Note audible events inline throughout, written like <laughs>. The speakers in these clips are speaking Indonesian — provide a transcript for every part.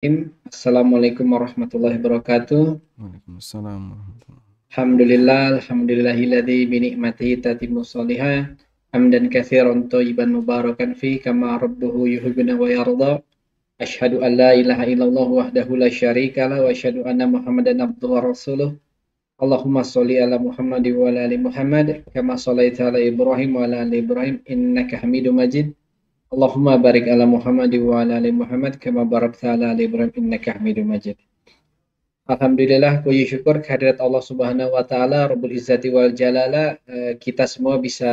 Assalamualaikum warahmatullahi wabarakatuh. Waalaikumsalam warahmatullahi Alhamdulillah, alhamdulillahilladzi binikmatihi tatimu salihah. Hamdan kathiran thayyiban mubarakan fi kama rabbuhu yuhibbuna wa yarda. Ashhadu an la ilaha illallah wahdahu la syarika la wa asyhadu anna Muhammadan abduhu wa rasuluh. Allahumma shalli ala Muhammad wa ala ali Muhammad kama shallaita ala Ibrahim wa ala ali Ibrahim innaka Hamidum Majid. Allahumma barik ala Muhammad wa ala ali Muhammad kama barakta ala ali Ibrahim innaka Hamidum Majid. Alhamdulillah puji syukur kehadirat Allah Subhanahu wa taala Rabbul Izzati wal Jalala eh, kita semua bisa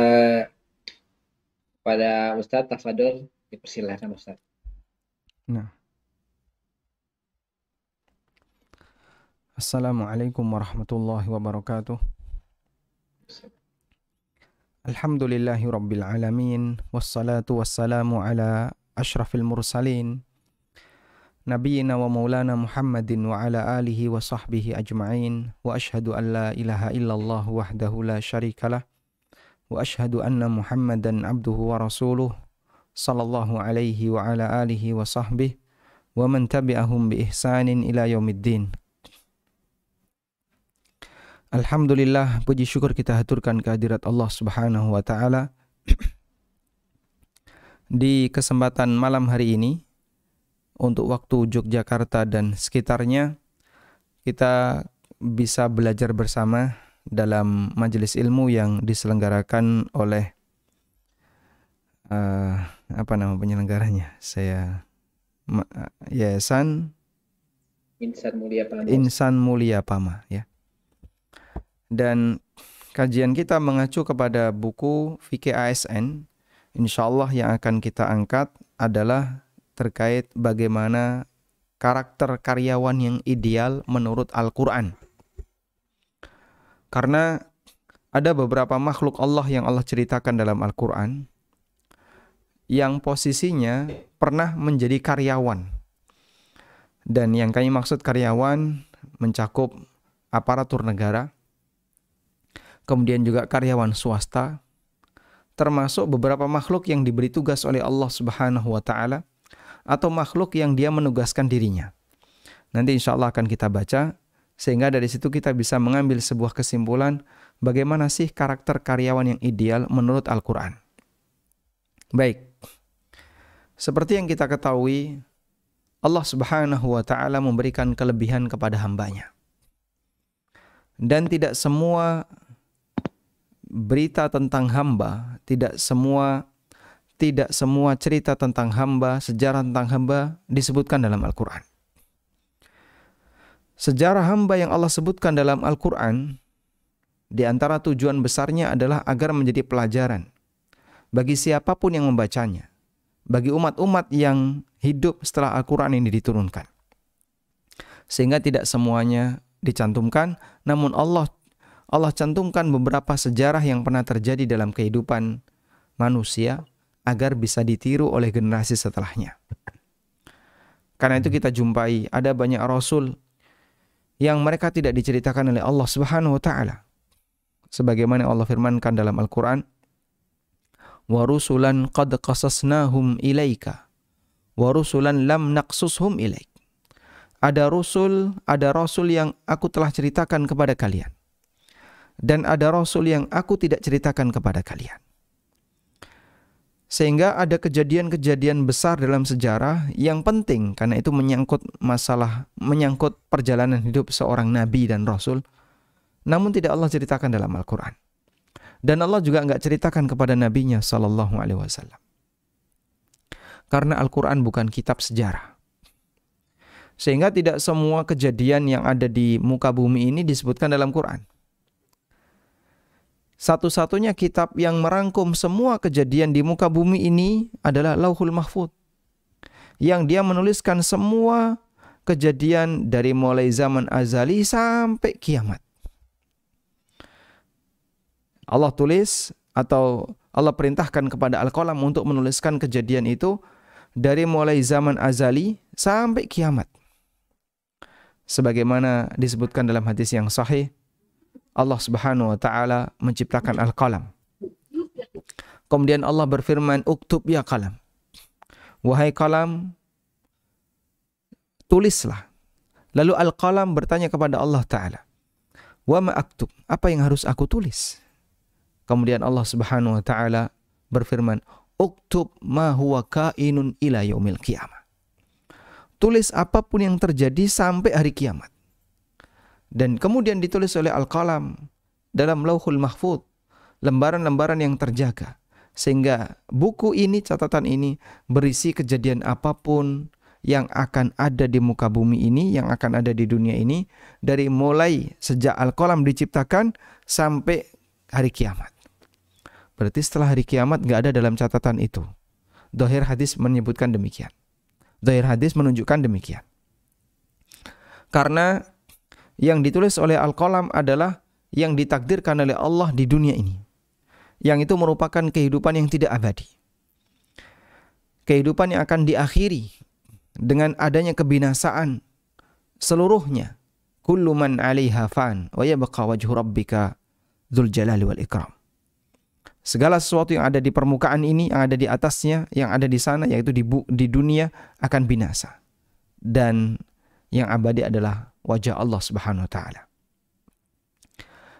pada Ustaz Tafadol dipersilahkan Ustaz. Nah. Assalamualaikum warahmatullahi wabarakatuh. الحمد لله رب العالمين والصلاة والسلام على أشرف المرسلين نبينا ومولانا محمد وعلى آله وصحبه أجمعين وأشهد أن لا إله إلا الله وحده لا شريك له وأشهد أن محمدا عبده ورسوله صلى الله عليه وعلى آله وصحبه ومن تبعهم بإحسان إلى يوم الدين Alhamdulillah puji syukur kita haturkan kehadirat Allah Subhanahu wa taala. Di kesempatan malam hari ini untuk waktu Yogyakarta dan sekitarnya kita bisa belajar bersama dalam majelis ilmu yang diselenggarakan oleh uh, apa nama penyelenggaranya? Saya eh, Yayasan Insan Mulia Pama. Insan Mulia Pama ya dan kajian kita mengacu kepada buku Fikih ASN. Insya Allah yang akan kita angkat adalah terkait bagaimana karakter karyawan yang ideal menurut Al-Quran. Karena ada beberapa makhluk Allah yang Allah ceritakan dalam Al-Quran yang posisinya pernah menjadi karyawan. Dan yang kami maksud karyawan mencakup aparatur negara, kemudian juga karyawan swasta, termasuk beberapa makhluk yang diberi tugas oleh Allah Subhanahu wa taala atau makhluk yang dia menugaskan dirinya. Nanti insya Allah akan kita baca sehingga dari situ kita bisa mengambil sebuah kesimpulan bagaimana sih karakter karyawan yang ideal menurut Al-Quran. Baik, seperti yang kita ketahui, Allah Subhanahu wa Ta'ala memberikan kelebihan kepada hambanya, dan tidak semua berita tentang hamba, tidak semua tidak semua cerita tentang hamba, sejarah tentang hamba disebutkan dalam Al-Qur'an. Sejarah hamba yang Allah sebutkan dalam Al-Qur'an di antara tujuan besarnya adalah agar menjadi pelajaran bagi siapapun yang membacanya, bagi umat-umat yang hidup setelah Al-Qur'an ini diturunkan. Sehingga tidak semuanya dicantumkan, namun Allah Allah cantumkan beberapa sejarah yang pernah terjadi dalam kehidupan manusia agar bisa ditiru oleh generasi setelahnya. Karena itu kita jumpai ada banyak rasul yang mereka tidak diceritakan oleh Allah Subhanahu wa taala. Sebagaimana Allah firmankan dalam Al-Qur'an, "Wa rusulan qad qasasnahum ilaika wa rusulan lam naqsushum ilaik." Ada rasul, ada rasul yang aku telah ceritakan kepada kalian dan ada rasul yang aku tidak ceritakan kepada kalian. Sehingga ada kejadian-kejadian besar dalam sejarah yang penting karena itu menyangkut masalah menyangkut perjalanan hidup seorang nabi dan rasul namun tidak Allah ceritakan dalam Al-Qur'an. Dan Allah juga nggak ceritakan kepada nabinya sallallahu alaihi wasallam. Karena Al-Qur'an bukan kitab sejarah. Sehingga tidak semua kejadian yang ada di muka bumi ini disebutkan dalam Quran satu-satunya kitab yang merangkum semua kejadian di muka bumi ini adalah Lauhul Mahfud. Yang dia menuliskan semua kejadian dari mulai zaman azali sampai kiamat. Allah tulis atau Allah perintahkan kepada Al-Qalam untuk menuliskan kejadian itu dari mulai zaman azali sampai kiamat. Sebagaimana disebutkan dalam hadis yang sahih, Allah Subhanahu wa taala menciptakan al-qalam. Kemudian Allah berfirman, "Uktub ya qalam. Wahai kalam, tulislah. Lalu al-qalam bertanya kepada Allah taala, "Wa ma aktub? Apa yang harus aku tulis?" Kemudian Allah Subhanahu wa taala berfirman, "Uktub ma huwa kainun ila yaumil qiyamah." Tulis apapun yang terjadi sampai hari kiamat dan kemudian ditulis oleh Al-Qalam dalam Lauhul Mahfud, lembaran-lembaran yang terjaga. Sehingga buku ini, catatan ini berisi kejadian apapun yang akan ada di muka bumi ini, yang akan ada di dunia ini dari mulai sejak Al-Qalam diciptakan sampai hari kiamat. Berarti setelah hari kiamat nggak ada dalam catatan itu. Dohir hadis menyebutkan demikian. Dohir hadis menunjukkan demikian. Karena yang ditulis oleh Al-Qalam adalah yang ditakdirkan oleh Allah di dunia ini. Yang itu merupakan kehidupan yang tidak abadi. Kehidupan yang akan diakhiri dengan adanya kebinasaan seluruhnya. Kullu man 'alaiha fan wa yabqa wajhu rabbika dzul jalali wal ikram. Segala sesuatu yang ada di permukaan ini, yang ada di atasnya, yang ada di sana yaitu di, di dunia akan binasa. Dan yang abadi adalah wajah Allah Subhanahu wa taala.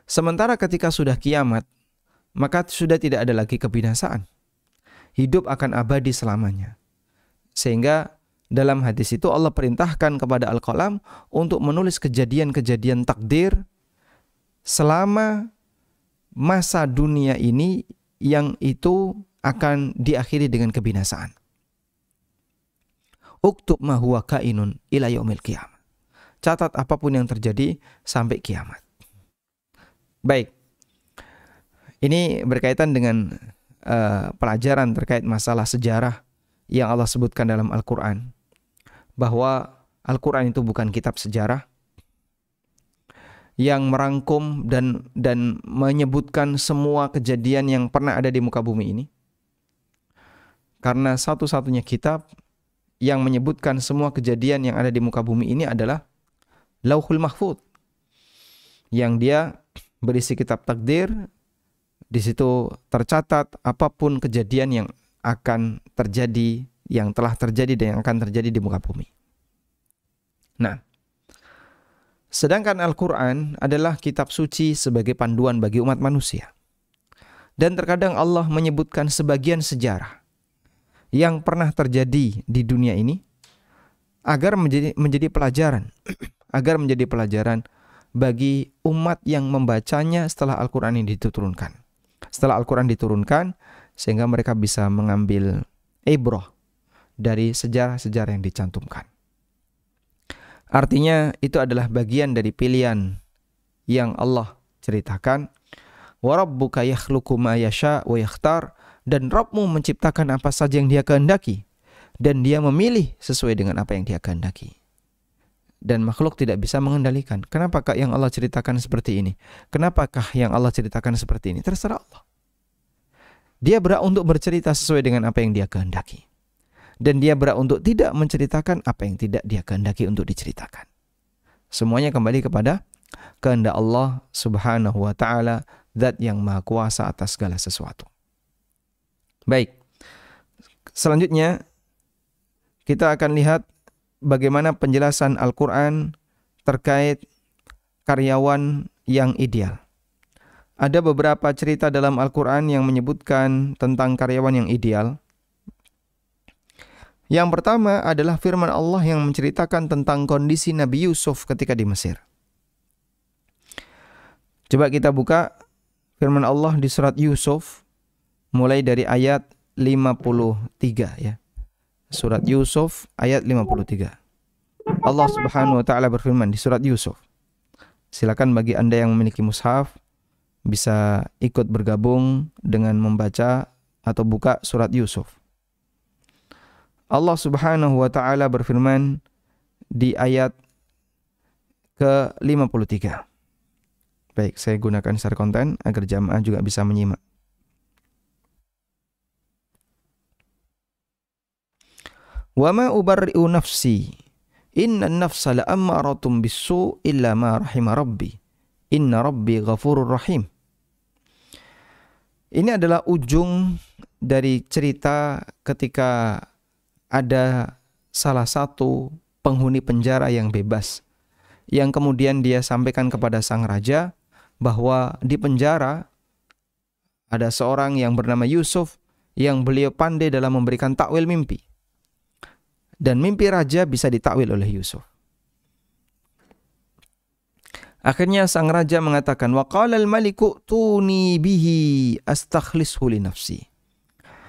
Sementara ketika sudah kiamat, maka sudah tidak ada lagi kebinasaan. Hidup akan abadi selamanya. Sehingga dalam hadis itu Allah perintahkan kepada Al-Qalam untuk menulis kejadian-kejadian takdir selama masa dunia ini yang itu akan diakhiri dengan kebinasaan. Uktub ma kainun ila yaumil qiyamah. Catat apapun yang terjadi sampai kiamat. Baik. Ini berkaitan dengan uh, pelajaran terkait masalah sejarah yang Allah sebutkan dalam Al-Qur'an. Bahwa Al-Qur'an itu bukan kitab sejarah yang merangkum dan dan menyebutkan semua kejadian yang pernah ada di muka bumi ini. Karena satu-satunya kitab yang menyebutkan semua kejadian yang ada di muka bumi ini adalah Lauhul Mahfud yang dia berisi kitab takdir di situ tercatat apapun kejadian yang akan terjadi yang telah terjadi dan yang akan terjadi di muka bumi. Nah, sedangkan Al-Qur'an adalah kitab suci sebagai panduan bagi umat manusia. Dan terkadang Allah menyebutkan sebagian sejarah yang pernah terjadi di dunia ini agar menjadi menjadi pelajaran, <clears throat> agar menjadi pelajaran bagi umat yang membacanya setelah Al-Qur'an ini diturunkan. Setelah Al-Qur'an diturunkan sehingga mereka bisa mengambil ibrah dari sejarah-sejarah yang dicantumkan. Artinya itu adalah bagian dari pilihan yang Allah ceritakan. rabbuka yakhluqu ma yasha wa yakhtar dan Rabbmu menciptakan apa saja yang Dia kehendaki dan dia memilih sesuai dengan apa yang dia kehendaki. Dan makhluk tidak bisa mengendalikan. Kenapakah yang Allah ceritakan seperti ini? Kenapakah yang Allah ceritakan seperti ini? Terserah Allah. Dia berhak untuk bercerita sesuai dengan apa yang dia kehendaki. Dan dia berhak untuk tidak menceritakan apa yang tidak dia kehendaki untuk diceritakan. Semuanya kembali kepada kehendak Allah Subhanahu wa taala, zat yang maha kuasa atas segala sesuatu. Baik. Selanjutnya kita akan lihat bagaimana penjelasan Al-Quran terkait karyawan yang ideal. Ada beberapa cerita dalam Al-Quran yang menyebutkan tentang karyawan yang ideal. Yang pertama adalah firman Allah yang menceritakan tentang kondisi Nabi Yusuf ketika di Mesir. Coba kita buka firman Allah di surat Yusuf mulai dari ayat 53 ya surat Yusuf ayat 53. Allah Subhanahu wa taala berfirman di surat Yusuf. Silakan bagi Anda yang memiliki mushaf bisa ikut bergabung dengan membaca atau buka surat Yusuf. Allah Subhanahu wa taala berfirman di ayat ke-53. Baik, saya gunakan share konten agar jamaah juga bisa menyimak. Wa ma ubarri'u nafsi. Inna nafsa la'ammaratum bisu illa ma rahima rabbi. Inna rabbi ghafurur rahim. Ini adalah ujung dari cerita ketika ada salah satu penghuni penjara yang bebas yang kemudian dia sampaikan kepada sang raja bahwa di penjara ada seorang yang bernama Yusuf yang beliau pandai dalam memberikan takwil mimpi dan mimpi raja bisa ditakwil oleh Yusuf. Akhirnya sang raja mengatakan, "Wa qala maliku tuni bihi astakhlishu li nafsi."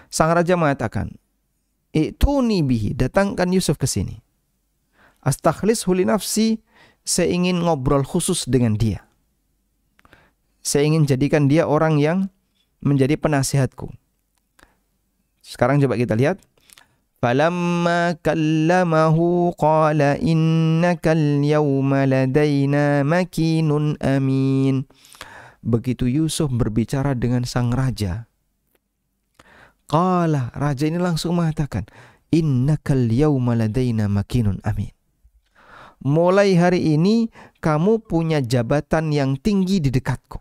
Sang raja mengatakan, "Ituni bihi, datangkan Yusuf ke sini." Astakhlis huli nafsi, saya ingin ngobrol khusus dengan dia. Saya ingin jadikan dia orang yang menjadi penasihatku. Sekarang coba kita lihat فلما كلمه قال إنك اليوم لدينا مكين أمين Begitu Yusuf berbicara dengan sang raja Qala raja ini langsung mengatakan Innakal yawma ladaina makinun amin Mulai hari ini kamu punya jabatan yang tinggi di dekatku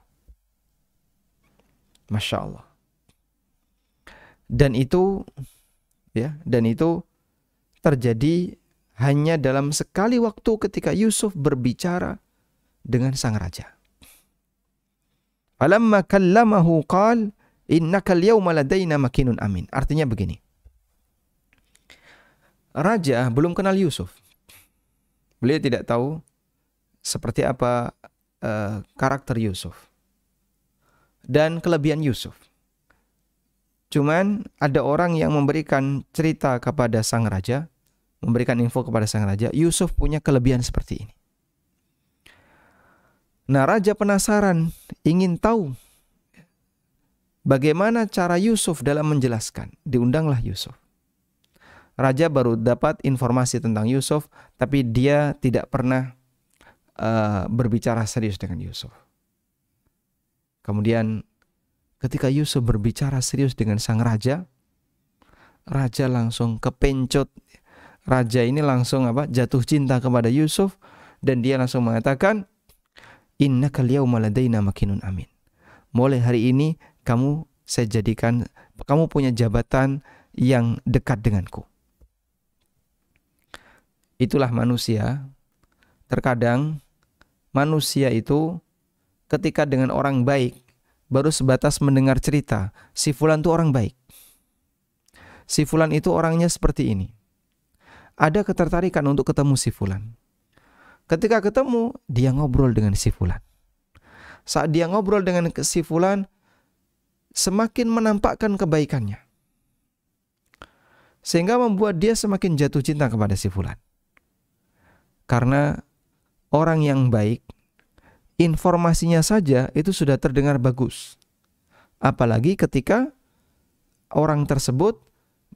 Masya Allah Dan itu ya dan itu terjadi hanya dalam sekali waktu ketika Yusuf berbicara dengan sang raja. Falamma kallamahu qal innaka yawma ladaina makinun amin. Artinya begini. Raja belum kenal Yusuf. Beliau tidak tahu seperti apa uh, karakter Yusuf dan kelebihan Yusuf. Cuman ada orang yang memberikan cerita kepada sang raja, memberikan info kepada sang raja, Yusuf punya kelebihan seperti ini. Nah, raja penasaran, ingin tahu bagaimana cara Yusuf dalam menjelaskan. Diundanglah Yusuf. Raja baru dapat informasi tentang Yusuf, tapi dia tidak pernah uh, berbicara serius dengan Yusuf. Kemudian ketika Yusuf berbicara serius dengan sang raja, raja langsung kepencut. Raja ini langsung apa? jatuh cinta kepada Yusuf dan dia langsung mengatakan Inna yauma ladaina makinun amin. Mulai hari ini kamu saya jadikan kamu punya jabatan yang dekat denganku. Itulah manusia. Terkadang manusia itu ketika dengan orang baik baru sebatas mendengar cerita, si fulan itu orang baik. Si fulan itu orangnya seperti ini. Ada ketertarikan untuk ketemu si fulan. Ketika ketemu, dia ngobrol dengan si fulan. Saat dia ngobrol dengan si fulan, semakin menampakkan kebaikannya. Sehingga membuat dia semakin jatuh cinta kepada si fulan. Karena orang yang baik informasinya saja itu sudah terdengar bagus. Apalagi ketika orang tersebut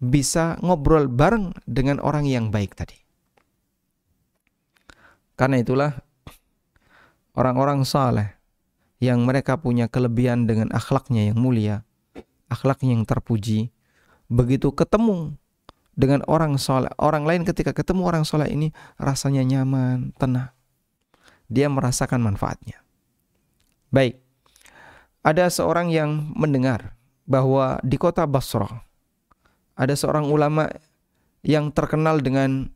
bisa ngobrol bareng dengan orang yang baik tadi. Karena itulah orang-orang saleh yang mereka punya kelebihan dengan akhlaknya yang mulia, akhlaknya yang terpuji, begitu ketemu dengan orang soleh, orang lain ketika ketemu orang soleh ini rasanya nyaman, tenang dia merasakan manfaatnya. Baik, ada seorang yang mendengar bahwa di kota Basrah ada seorang ulama yang terkenal dengan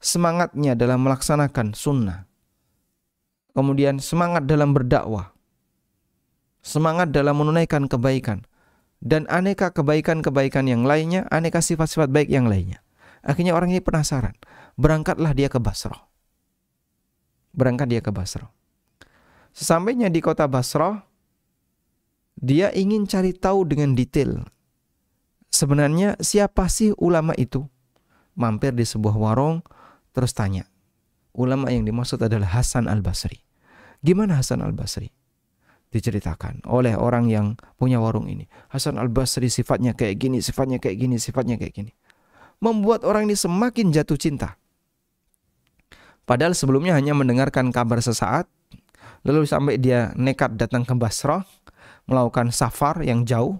semangatnya dalam melaksanakan sunnah. Kemudian semangat dalam berdakwah. Semangat dalam menunaikan kebaikan. Dan aneka kebaikan-kebaikan yang lainnya, aneka sifat-sifat baik yang lainnya. Akhirnya orang ini penasaran. Berangkatlah dia ke Basrah berangkat dia ke Basro. Sesampainya di kota Basro, dia ingin cari tahu dengan detail sebenarnya siapa sih ulama itu? Mampir di sebuah warung terus tanya. Ulama yang dimaksud adalah Hasan Al-Basri. Gimana Hasan Al-Basri? Diceritakan oleh orang yang punya warung ini. Hasan Al-Basri sifatnya kayak gini, sifatnya kayak gini, sifatnya kayak gini. Membuat orang ini semakin jatuh cinta Padahal sebelumnya hanya mendengarkan kabar sesaat, lalu sampai dia nekat datang ke Basrah, melakukan safar yang jauh,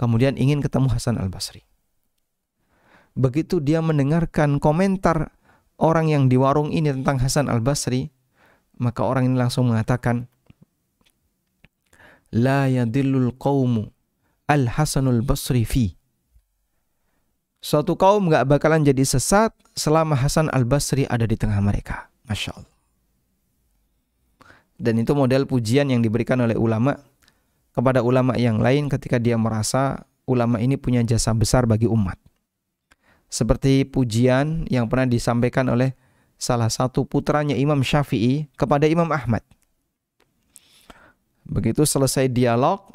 kemudian ingin ketemu Hasan al-Basri. Begitu dia mendengarkan komentar orang yang di warung ini tentang Hasan al-Basri, maka orang ini langsung mengatakan, La yadillul qawmu al-Hasanul Basri fi Suatu kaum gak bakalan jadi sesat selama Hasan al-Basri ada di tengah mereka. Masya Allah. Dan itu model pujian yang diberikan oleh ulama kepada ulama yang lain ketika dia merasa ulama ini punya jasa besar bagi umat. Seperti pujian yang pernah disampaikan oleh salah satu putranya Imam Syafi'i kepada Imam Ahmad. Begitu selesai dialog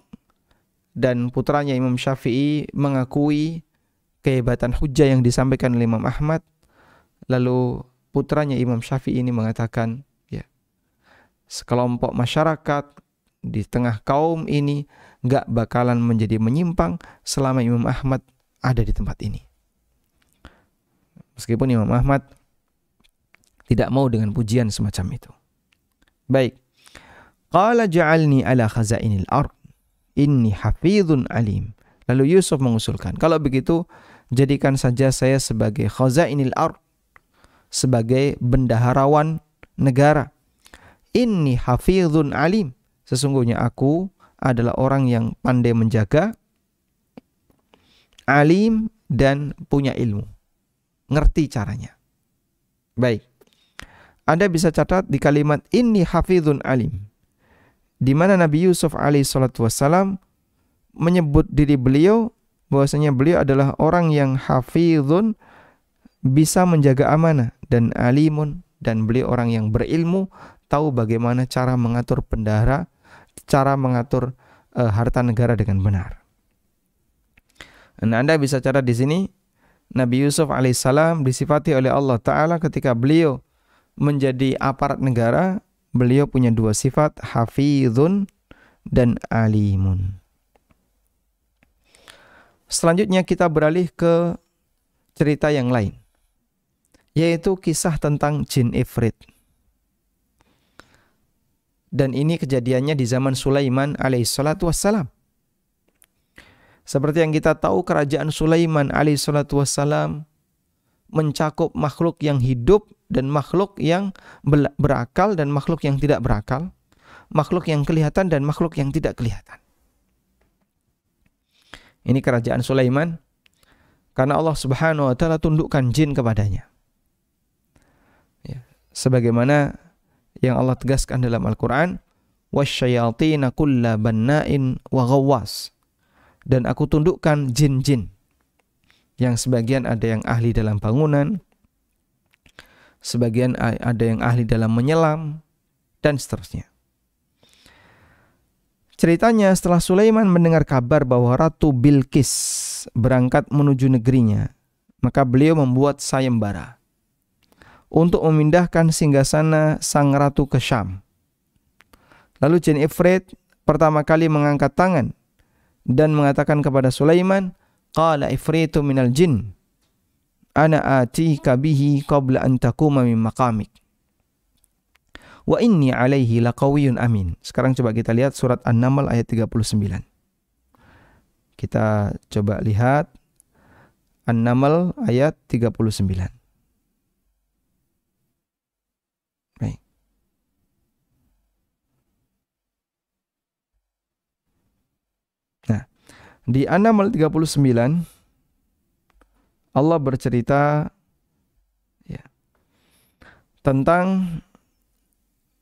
dan putranya Imam Syafi'i mengakui kehebatan hujah yang disampaikan oleh Imam Ahmad lalu putranya Imam Syafi'i ini mengatakan ya sekelompok masyarakat di tengah kaum ini nggak bakalan menjadi menyimpang selama Imam Ahmad ada di tempat ini meskipun Imam Ahmad tidak mau dengan pujian semacam itu baik qala ja'alni ala khazainil ard inni hafizun alim lalu Yusuf mengusulkan kalau begitu jadikan saja saya sebagai khazainil ard sebagai bendaharawan negara. Inni hafizun alim. Sesungguhnya aku adalah orang yang pandai menjaga, alim dan punya ilmu. Ngerti caranya. Baik. Anda bisa catat di kalimat inni hafizun alim. Di mana Nabi Yusuf alaihi salatu wasalam menyebut diri beliau bahwasanya beliau adalah orang yang hafizun bisa menjaga amanah dan alimun dan beliau orang yang berilmu tahu bagaimana cara mengatur pendahara, cara mengatur uh, harta negara dengan benar. Nah, Anda bisa cara di sini Nabi Yusuf alaihissalam disifati oleh Allah Ta'ala ketika beliau menjadi aparat negara, beliau punya dua sifat, hafizun dan alimun. Selanjutnya kita beralih ke cerita yang lain, yaitu kisah tentang jin Ifrit. Dan ini kejadiannya di zaman Sulaiman alaihissalatu wassalam. Seperti yang kita tahu kerajaan Sulaiman alaihissalatu wassalam mencakup makhluk yang hidup dan makhluk yang berakal dan makhluk yang tidak berakal, makhluk yang kelihatan dan makhluk yang tidak kelihatan. Ini kerajaan Sulaiman karena Allah Subhanahu wa taala tundukkan jin kepadanya. Ya, sebagaimana yang Allah tegaskan dalam Al-Qur'an, wasyayatina kulla banna'in wa ghawwas. Dan aku tundukkan jin-jin. Yang sebagian ada yang ahli dalam bangunan, sebagian ada yang ahli dalam menyelam dan seterusnya. Ceritanya setelah Sulaiman mendengar kabar bahwa Ratu Bilqis berangkat menuju negerinya, maka beliau membuat sayembara untuk memindahkan singgasana sang ratu ke Syam. Lalu jin Ifrit pertama kali mengangkat tangan dan mengatakan kepada Sulaiman, "Qala Ifritu minal jin, ana atika bihi qabla an takuma min maqamik." wa inni alaihi laqawiyun amin. Sekarang coba kita lihat surat An-Naml ayat 39. Kita coba lihat An-Naml ayat 39. Baik. Nah, di An-Naml 39 Allah bercerita ya, tentang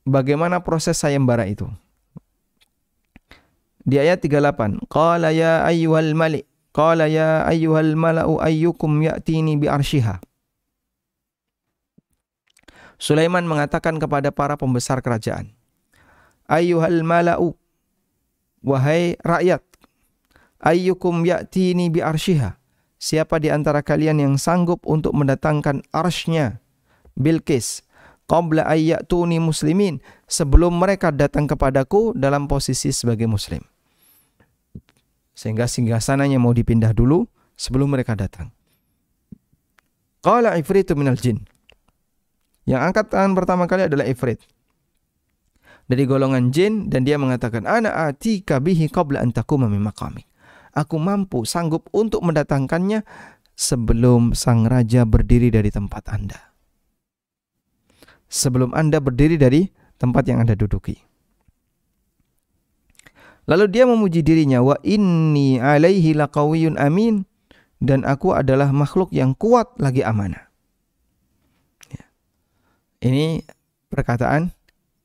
bagaimana proses sayembara itu. Di ayat 38, qala ya ayyuhal malik qala ya ayyuhal mala'u ayyukum ya'tini bi arshiha. Sulaiman mengatakan kepada para pembesar kerajaan, ayyuhal mala'u wahai rakyat, ayyukum ya'tini bi arshiha. Siapa di antara kalian yang sanggup untuk mendatangkan arsy-Nya? Bilqis, qabla ayyatuni muslimin sebelum mereka datang kepadaku dalam posisi sebagai muslim. Sehingga singgasananya mau dipindah dulu sebelum mereka datang. Qala ifrit minal jin. Yang angkat tangan pertama kali adalah ifrit. Dari golongan jin dan dia mengatakan ana atika bihi qabla an taquma min maqamik. Aku mampu sanggup untuk mendatangkannya sebelum sang raja berdiri dari tempat Anda sebelum Anda berdiri dari tempat yang Anda duduki. Lalu dia memuji dirinya, wa inni alaihi laqawiyyun amin dan aku adalah makhluk yang kuat lagi amanah. Ya. Ini perkataan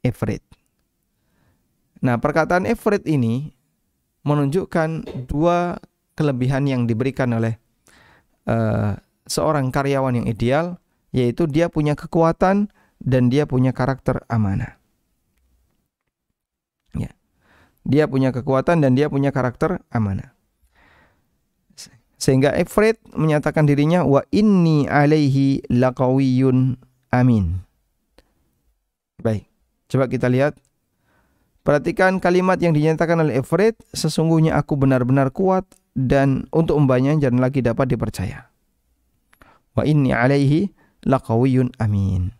Ifrit. Nah, perkataan Ifrit ini menunjukkan dua kelebihan yang diberikan oleh uh, seorang karyawan yang ideal, yaitu dia punya kekuatan dan dia punya karakter amanah. Ya. Dia punya kekuatan dan dia punya karakter amanah. Sehingga Efred menyatakan dirinya wa inni alaihi laqawiyun amin. Baik, coba kita lihat. Perhatikan kalimat yang dinyatakan oleh Efred, sesungguhnya aku benar-benar kuat dan untuk umbanya jangan lagi dapat dipercaya. Wa inni alaihi laqawiyun amin.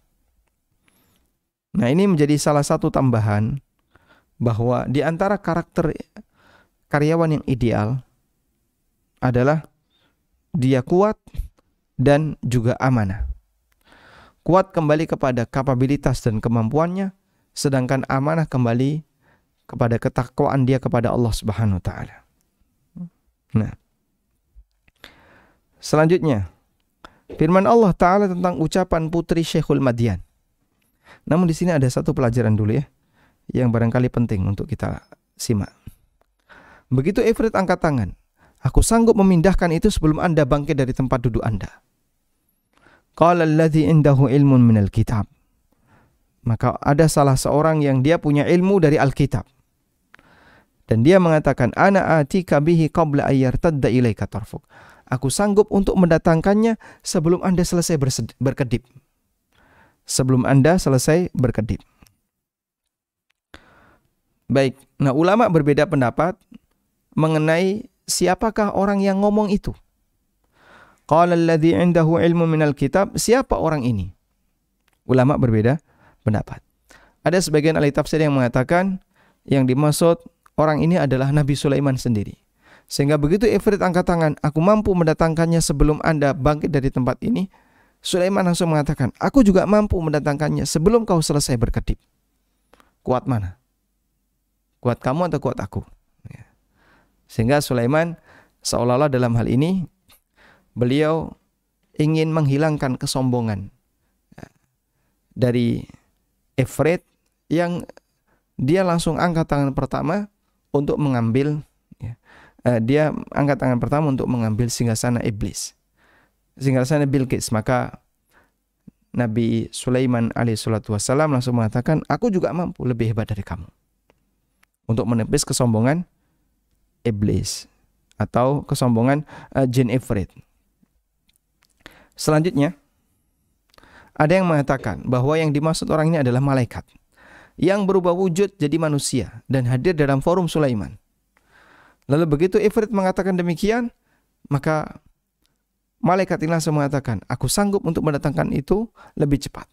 Nah, ini menjadi salah satu tambahan bahwa di antara karakter karyawan yang ideal adalah dia kuat dan juga amanah. Kuat kembali kepada kapabilitas dan kemampuannya, sedangkan amanah kembali kepada ketakwaan dia kepada Allah Subhanahu taala. Nah. Selanjutnya, firman Allah taala tentang ucapan putri Syekhul Madian. Namun di sini ada satu pelajaran dulu ya yang barangkali penting untuk kita simak. Begitu Everett angkat tangan, aku sanggup memindahkan itu sebelum Anda bangkit dari tempat duduk Anda. Qala alladhi indahu ilmun minal kitab. Maka ada salah seorang yang dia punya ilmu dari Alkitab. Dan dia mengatakan, Ana atika bihi qabla ayyartadda ilaika tarfuk. Aku sanggup untuk mendatangkannya sebelum Anda selesai berkedip sebelum Anda selesai berkedip. Baik, nah ulama berbeda pendapat mengenai siapakah orang yang ngomong itu. Qala alladhi indahu ilmu minal kitab, siapa orang ini? Ulama berbeda pendapat. Ada sebagian ahli tafsir yang mengatakan yang dimaksud orang ini adalah Nabi Sulaiman sendiri. Sehingga begitu Ifrit angkat tangan, aku mampu mendatangkannya sebelum Anda bangkit dari tempat ini, Sulaiman langsung mengatakan, "Aku juga mampu mendatangkannya sebelum kau selesai berkedip." Kuat mana? Kuat kamu atau kuat aku? Ya. Sehingga Sulaiman seolah-olah dalam hal ini beliau ingin menghilangkan kesombongan ya, dari Efret yang dia langsung angkat tangan pertama untuk mengambil ya, eh, dia angkat tangan pertama untuk mengambil singgasana iblis sehingga Bill Gates maka Nabi Sulaiman alaihissalatu wassalam langsung mengatakan aku juga mampu lebih hebat dari kamu untuk menepis kesombongan iblis atau kesombongan uh, jin ifrit selanjutnya ada yang mengatakan bahwa yang dimaksud orang ini adalah malaikat yang berubah wujud jadi manusia dan hadir dalam forum Sulaiman. Lalu begitu Ifrit mengatakan demikian, maka Malaikat ini langsung mengatakan, aku sanggup untuk mendatangkan itu lebih cepat.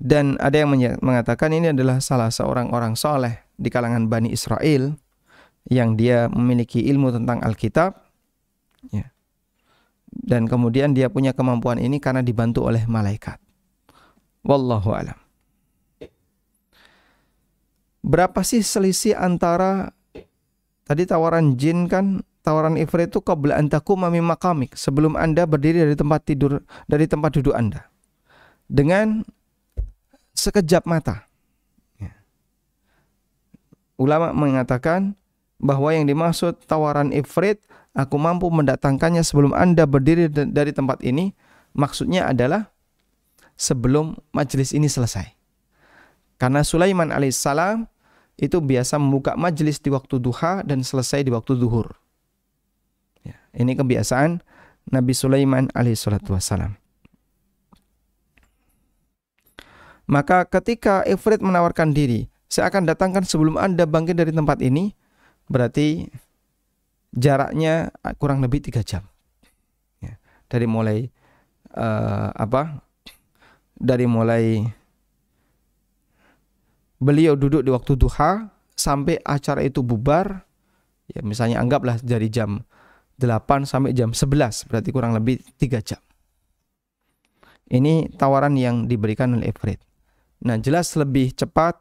Dan ada yang mengatakan ini adalah salah seorang orang soleh di kalangan Bani Israel yang dia memiliki ilmu tentang Alkitab. Ya. Dan kemudian dia punya kemampuan ini karena dibantu oleh malaikat. Wallahu alam. Berapa sih selisih antara tadi tawaran jin kan tawaran ifrit itu kau bela mami mami makamik sebelum Anda berdiri dari tempat tidur dari tempat duduk Anda dengan sekejap mata. Ya. Ulama mengatakan bahwa yang dimaksud tawaran ifrit aku mampu mendatangkannya sebelum Anda berdiri dari tempat ini maksudnya adalah sebelum majelis ini selesai. Karena Sulaiman alaihissalam itu biasa membuka majelis di waktu duha dan selesai di waktu duhur. Ini kebiasaan Nabi Sulaiman alaihissalatu wassalam. Maka ketika Ifrit menawarkan diri, saya akan datangkan sebelum Anda bangkit dari tempat ini, berarti jaraknya kurang lebih tiga jam. Ya, dari mulai uh, apa? Dari mulai beliau duduk di waktu duha sampai acara itu bubar, ya misalnya anggaplah dari jam 8 sampai jam 11 berarti kurang lebih 3 jam. Ini tawaran yang diberikan oleh Everett. Nah, jelas lebih cepat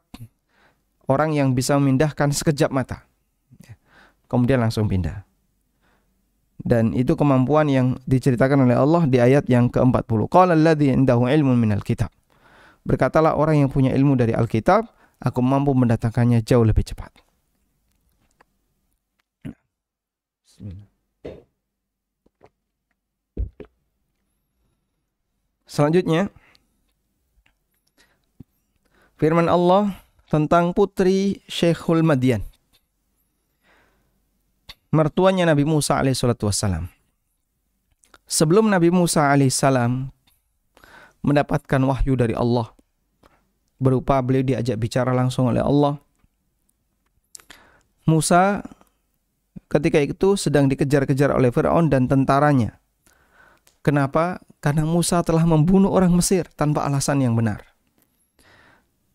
orang yang bisa memindahkan sekejap mata. Kemudian langsung pindah. Dan itu kemampuan yang diceritakan oleh Allah di ayat yang ke-40. Qala alladhi indahu ilmun minal kitab. Berkatalah orang yang punya ilmu dari Alkitab, aku mampu mendatangkannya jauh lebih cepat. Selanjutnya firman Allah tentang putri Syekhul Madian. Mertuanya Nabi Musa alaihissalatu wassalam. Sebelum Nabi Musa alaihissalam mendapatkan wahyu dari Allah berupa beliau diajak bicara langsung oleh Allah. Musa ketika itu sedang dikejar-kejar oleh Firaun dan tentaranya. Kenapa? karena Musa telah membunuh orang Mesir tanpa alasan yang benar.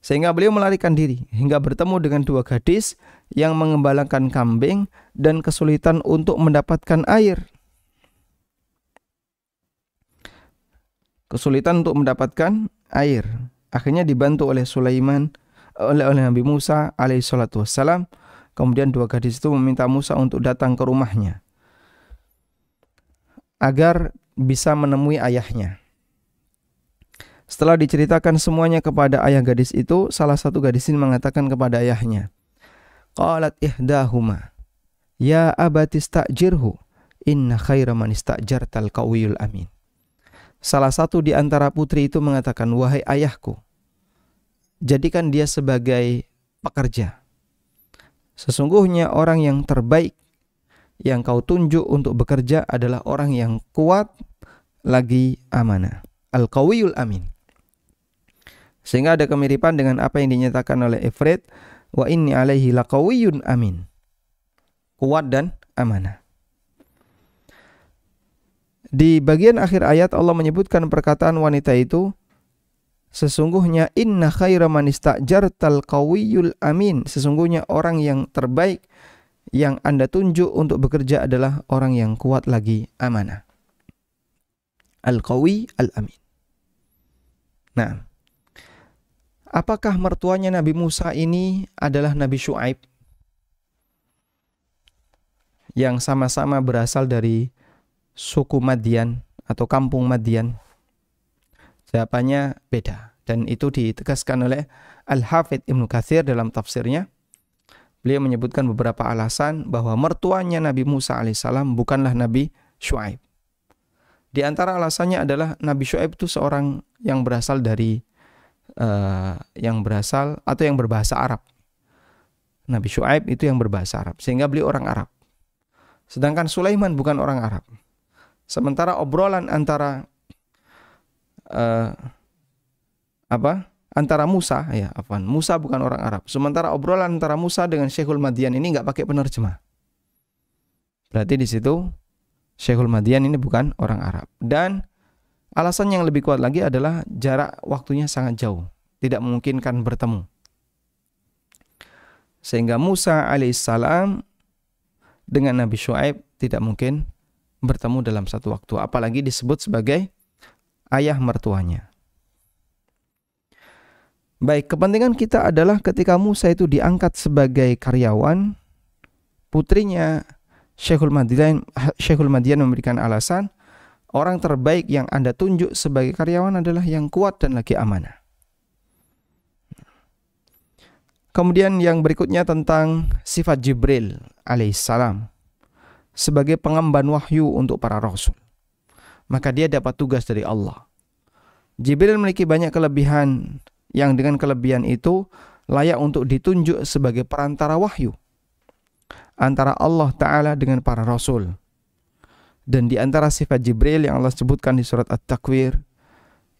Sehingga beliau melarikan diri hingga bertemu dengan dua gadis yang mengembalakan kambing dan kesulitan untuk mendapatkan air. Kesulitan untuk mendapatkan air. Akhirnya dibantu oleh Sulaiman oleh, oleh Nabi Musa alaihi salatu wassalam. Kemudian dua gadis itu meminta Musa untuk datang ke rumahnya agar bisa menemui ayahnya. Setelah diceritakan semuanya kepada ayah gadis itu, salah satu gadis ini mengatakan kepada ayahnya, Qalat ihdahuma, Ya abatis ta'jirhu, inna khaira man tal qawiyul amin. Salah satu di antara putri itu mengatakan, Wahai ayahku, jadikan dia sebagai pekerja. Sesungguhnya orang yang terbaik yang kau tunjuk untuk bekerja adalah orang yang kuat lagi amanah. Al-Qawiyul Amin. Sehingga ada kemiripan dengan apa yang dinyatakan oleh Efred, wa inni alaihi laqawiyun amin. Kuat dan amanah. Di bagian akhir ayat Allah menyebutkan perkataan wanita itu Sesungguhnya inna khaira man istajartal qawiyul amin. Sesungguhnya orang yang terbaik yang Anda tunjuk untuk bekerja adalah orang yang kuat lagi amanah. Al-Qawi Al-Amin. Nah, apakah mertuanya Nabi Musa ini adalah Nabi Shu'aib? Yang sama-sama berasal dari suku Madian atau kampung Madian. Jawabannya beda dan itu ditegaskan oleh Al-Hafidh Ibn Kathir dalam tafsirnya. Beliau menyebutkan beberapa alasan bahwa mertuanya Nabi Musa alaihissalam bukanlah Nabi Shu'aib. Di antara alasannya adalah Nabi Shoaib itu seorang yang berasal dari uh, yang berasal atau yang berbahasa Arab. Nabi Shu'aib itu yang berbahasa Arab, sehingga beliau orang Arab. Sedangkan Sulaiman bukan orang Arab. Sementara obrolan antara uh, apa? Antara Musa, ya, Afan. Musa bukan orang Arab. Sementara obrolan antara Musa dengan Syekhul Madian ini nggak pakai penerjemah. Berarti di situ Syekhul Madian ini bukan orang Arab. Dan alasan yang lebih kuat lagi adalah jarak waktunya sangat jauh, tidak memungkinkan bertemu. Sehingga Musa alaihissalam dengan Nabi Shu'aib tidak mungkin bertemu dalam satu waktu, apalagi disebut sebagai ayah mertuanya. Baik, kepentingan kita adalah ketika Musa itu diangkat sebagai karyawan, putrinya Syekhul Madian, Syekhul Madian memberikan alasan orang terbaik yang Anda tunjuk sebagai karyawan adalah yang kuat dan lagi amanah. Kemudian yang berikutnya tentang sifat Jibril alaihissalam sebagai pengemban wahyu untuk para rasul. Maka dia dapat tugas dari Allah. Jibril memiliki banyak kelebihan yang dengan kelebihan itu layak untuk ditunjuk sebagai perantara wahyu antara Allah Ta'ala dengan para Rasul. Dan di antara sifat Jibril yang Allah sebutkan di surat At-Takwir,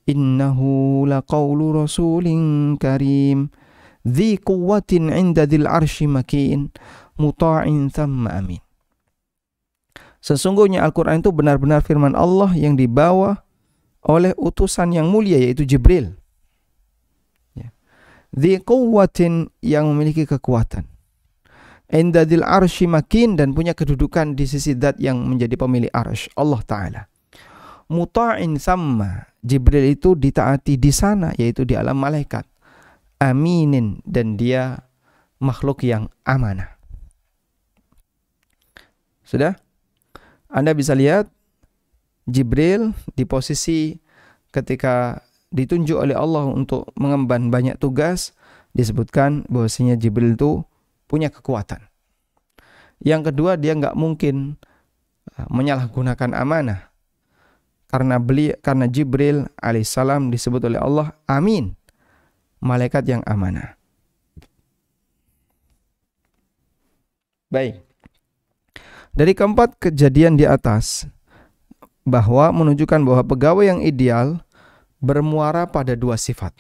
Innahu laqawlu rasulin karim, dhi quwwatin inda dhil arshi makin, muta'in thamma amin. Sesungguhnya Al-Quran itu benar-benar firman Allah yang dibawa oleh utusan yang mulia yaitu Jibril. Ya. Dhi quwwatin yang memiliki kekuatan Indadil arsy makin dan punya kedudukan di sisi zat yang menjadi pemilik arsy Allah Ta'ala. Muta'in sama Jibril itu ditaati di sana yaitu di alam malaikat. Aminin dan dia makhluk yang amanah. Sudah? Anda bisa lihat Jibril di posisi ketika ditunjuk oleh Allah untuk mengemban banyak tugas disebutkan bahwasanya Jibril itu punya kekuatan. Yang kedua, dia nggak mungkin eh, menyalahgunakan amanah. Karena beli karena Jibril alaihissalam disebut oleh Allah amin. Malaikat yang amanah. Baik. Dari keempat kejadian di atas bahwa menunjukkan bahwa pegawai yang ideal bermuara pada dua sifat.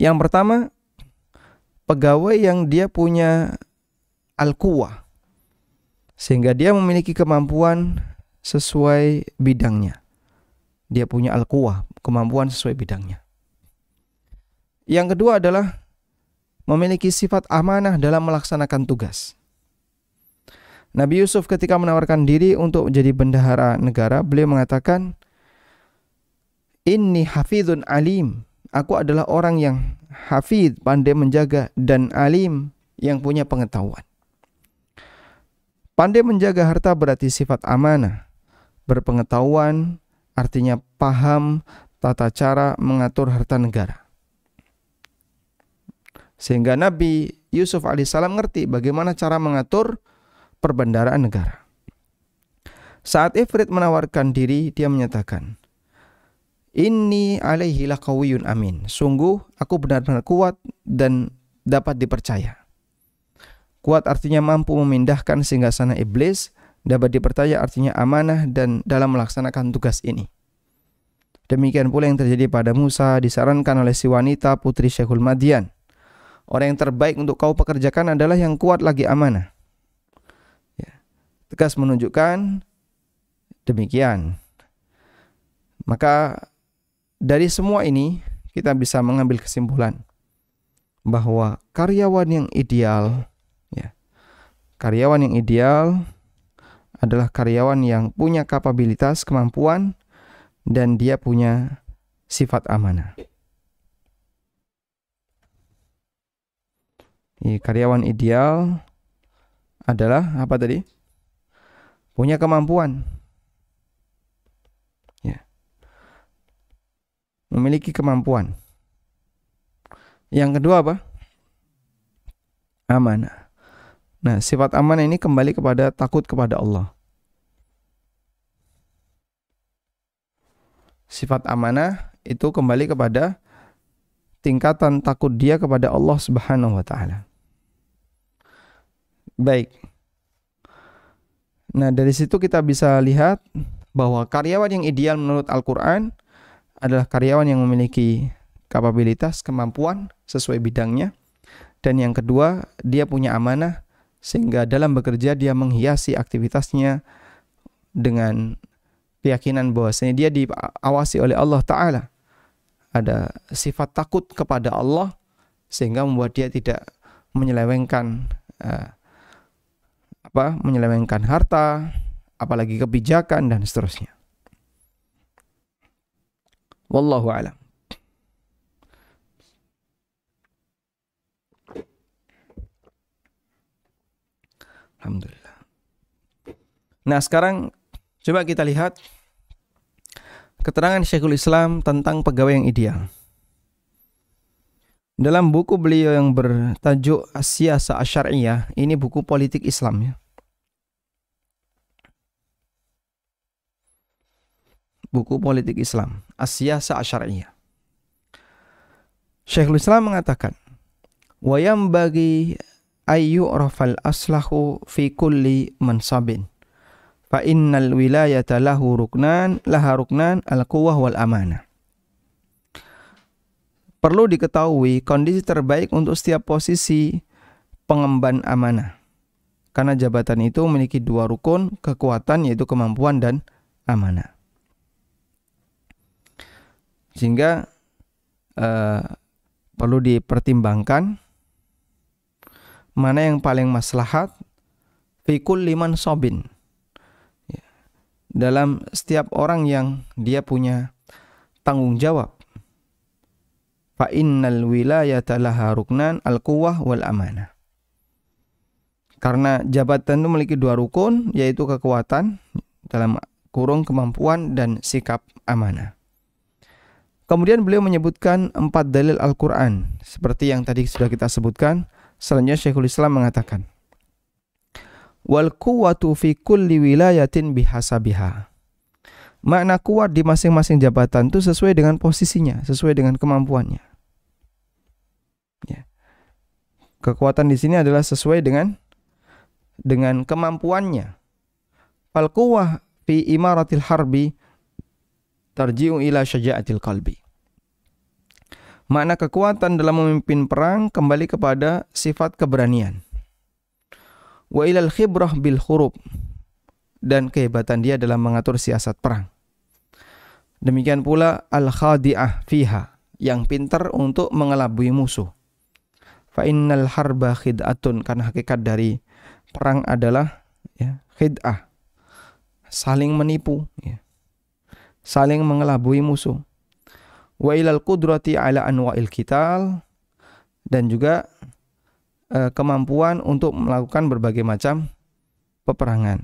Yang pertama, pegawai yang dia punya al sehingga dia memiliki kemampuan sesuai bidangnya. Dia punya al kemampuan sesuai bidangnya. Yang kedua adalah memiliki sifat amanah dalam melaksanakan tugas. Nabi Yusuf ketika menawarkan diri untuk menjadi bendahara negara, beliau mengatakan, ini hafidun alim." Aku adalah orang yang hafid pandai menjaga dan alim yang punya pengetahuan. Pandai menjaga harta berarti sifat amanah. Berpengetahuan artinya paham tata cara mengatur harta negara. Sehingga Nabi Yusuf alaihissalam ngerti bagaimana cara mengatur perbendaraan negara. Saat Ifrit menawarkan diri, dia menyatakan, Inni alaihi laqawiyun amin. Sungguh aku benar-benar kuat dan dapat dipercaya. Kuat artinya mampu memindahkan sana iblis, dapat dipercaya artinya amanah dan dalam melaksanakan tugas ini. Demikian pula yang terjadi pada Musa disarankan oleh si wanita putri Syekhul Madian. Orang yang terbaik untuk kau pekerjakan adalah yang kuat lagi amanah. Ya. Tegas menunjukkan demikian. Maka dari semua ini kita bisa mengambil kesimpulan bahwa karyawan yang ideal ya. Karyawan yang ideal adalah karyawan yang punya kapabilitas, kemampuan dan dia punya sifat amanah. Karyawan ideal adalah apa tadi? Punya kemampuan, memiliki kemampuan. Yang kedua apa? Amanah. Nah, sifat amanah ini kembali kepada takut kepada Allah. Sifat amanah itu kembali kepada tingkatan takut dia kepada Allah Subhanahu wa taala. Baik. Nah, dari situ kita bisa lihat bahwa karyawan yang ideal menurut Al-Qur'an adalah karyawan yang memiliki kapabilitas, kemampuan sesuai bidangnya. Dan yang kedua, dia punya amanah sehingga dalam bekerja dia menghiasi aktivitasnya dengan keyakinan bahwasanya dia diawasi oleh Allah taala. Ada sifat takut kepada Allah sehingga membuat dia tidak menyelewengkan uh, apa? menyelewengkan harta, apalagi kebijakan dan seterusnya. Wallahu alam. Alhamdulillah. Nah, sekarang coba kita lihat keterangan Syekhul Islam tentang pegawai yang ideal. Dalam buku beliau yang bertajuk Asia Asyariyah, ini buku politik Islam ya. buku politik Islam, Asyasa Asyariya Syekhul Islam mengatakan, "Wayam bagi ayu rafal aslahu fi kulli mansabin." Fa innal wilayata lahu ruknan, laha ruknan al-quwah wal amanah. Perlu diketahui kondisi terbaik untuk setiap posisi pengemban amanah. Karena jabatan itu memiliki dua rukun, kekuatan yaitu kemampuan dan amanah sehingga eh, perlu dipertimbangkan mana yang paling maslahat fikul liman sobin ya. dalam setiap orang yang dia punya tanggung jawab fa innal wilayata laha ruknan al quwwah wal amanah karena jabatan itu memiliki dua rukun yaitu kekuatan dalam kurung kemampuan dan sikap amanah Kemudian beliau menyebutkan empat dalil Al-Quran seperti yang tadi sudah kita sebutkan. Selanjutnya Syekhul Islam mengatakan, Wal kuwatu fi kulli wilayatin bihasabiha. Makna kuat di masing-masing jabatan itu sesuai dengan posisinya, sesuai dengan kemampuannya. Ya. Kekuatan di sini adalah sesuai dengan dengan kemampuannya. al kuwah fi imaratil harbi tarji'u ila syaja'atil qalbi. Makna kekuatan dalam memimpin perang kembali kepada sifat keberanian. Wa ilal khibrah bil khurub dan kehebatan dia dalam mengatur siasat perang. Demikian pula al-khadi'ah fiha yang pintar untuk mengelabui musuh. Fa innal harba khid'atun karena hakikat dari perang adalah ya, khid'ah saling menipu ya saling mengelabui musuh. Wa ilal qudrati ala anwa'il kital dan juga uh, kemampuan untuk melakukan berbagai macam peperangan.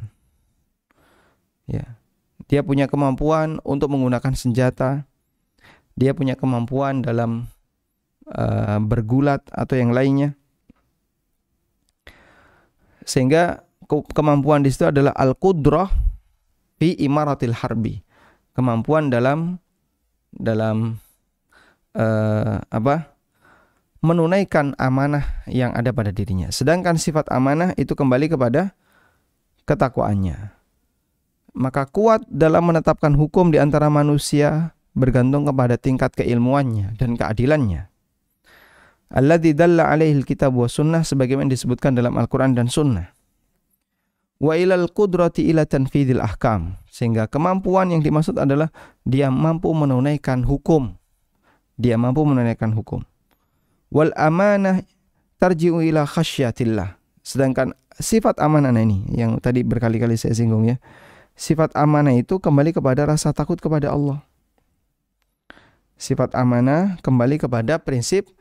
Ya. Dia punya kemampuan untuk menggunakan senjata. Dia punya kemampuan dalam uh, bergulat atau yang lainnya. Sehingga kemampuan di situ adalah al-qudrah fi imaratil harbi kemampuan dalam dalam uh, apa menunaikan amanah yang ada pada dirinya. Sedangkan sifat amanah itu kembali kepada ketakwaannya. Maka kuat dalam menetapkan hukum di antara manusia bergantung kepada tingkat keilmuannya dan keadilannya. Allah dalla alaihi kitab wa sunnah sebagaimana disebutkan dalam Al-Qur'an dan sunnah. Wa ilal qudrati ila tanfidil ahkam sehingga kemampuan yang dimaksud adalah dia mampu menunaikan hukum. Dia mampu menunaikan hukum. Wal amanah tarji'u ila khasyatillah. Sedangkan sifat amanah nah ini yang tadi berkali-kali saya singgung ya. Sifat amanah itu kembali kepada rasa takut kepada Allah. Sifat amanah kembali kepada prinsip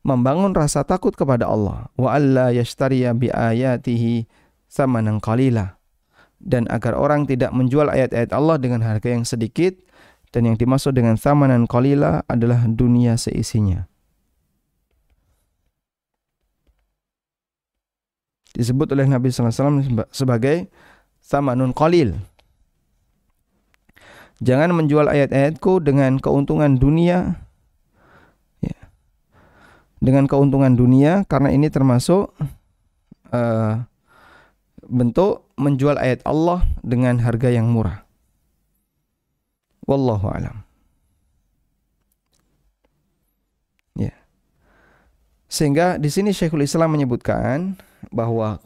membangun rasa takut kepada Allah wa alla yashtariya bi ayatihi samanan qalila dan agar orang tidak menjual ayat-ayat Allah dengan harga yang sedikit dan yang dimaksud dengan samanan qalila adalah dunia seisinya. Disebut oleh Nabi SAW sebagai samanun qalil. Jangan menjual ayat-ayatku dengan keuntungan dunia ya. dengan keuntungan dunia karena ini termasuk uh, bentuk menjual ayat Allah dengan harga yang murah. Wallahu alam. Ya. Sehingga di sini Syekhul Islam menyebutkan bahwa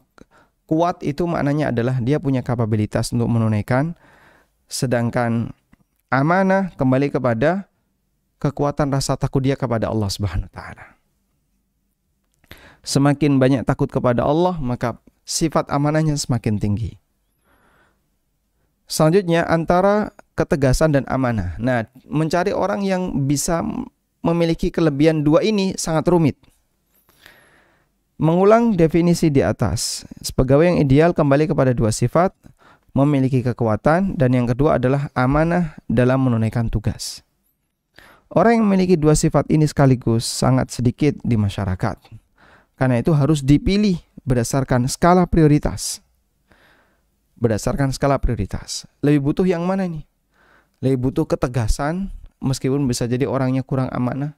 kuat itu maknanya adalah dia punya kapabilitas untuk menunaikan sedangkan amanah kembali kepada kekuatan rasa takut dia kepada Allah Subhanahu wa taala. Semakin banyak takut kepada Allah, maka sifat amanahnya semakin tinggi. Selanjutnya antara ketegasan dan amanah. Nah, mencari orang yang bisa memiliki kelebihan dua ini sangat rumit. Mengulang definisi di atas, pegawai yang ideal kembali kepada dua sifat, memiliki kekuatan, dan yang kedua adalah amanah dalam menunaikan tugas. Orang yang memiliki dua sifat ini sekaligus sangat sedikit di masyarakat. Karena itu harus dipilih berdasarkan skala prioritas. Berdasarkan skala prioritas. Lebih butuh yang mana nih? Lebih butuh ketegasan meskipun bisa jadi orangnya kurang amanah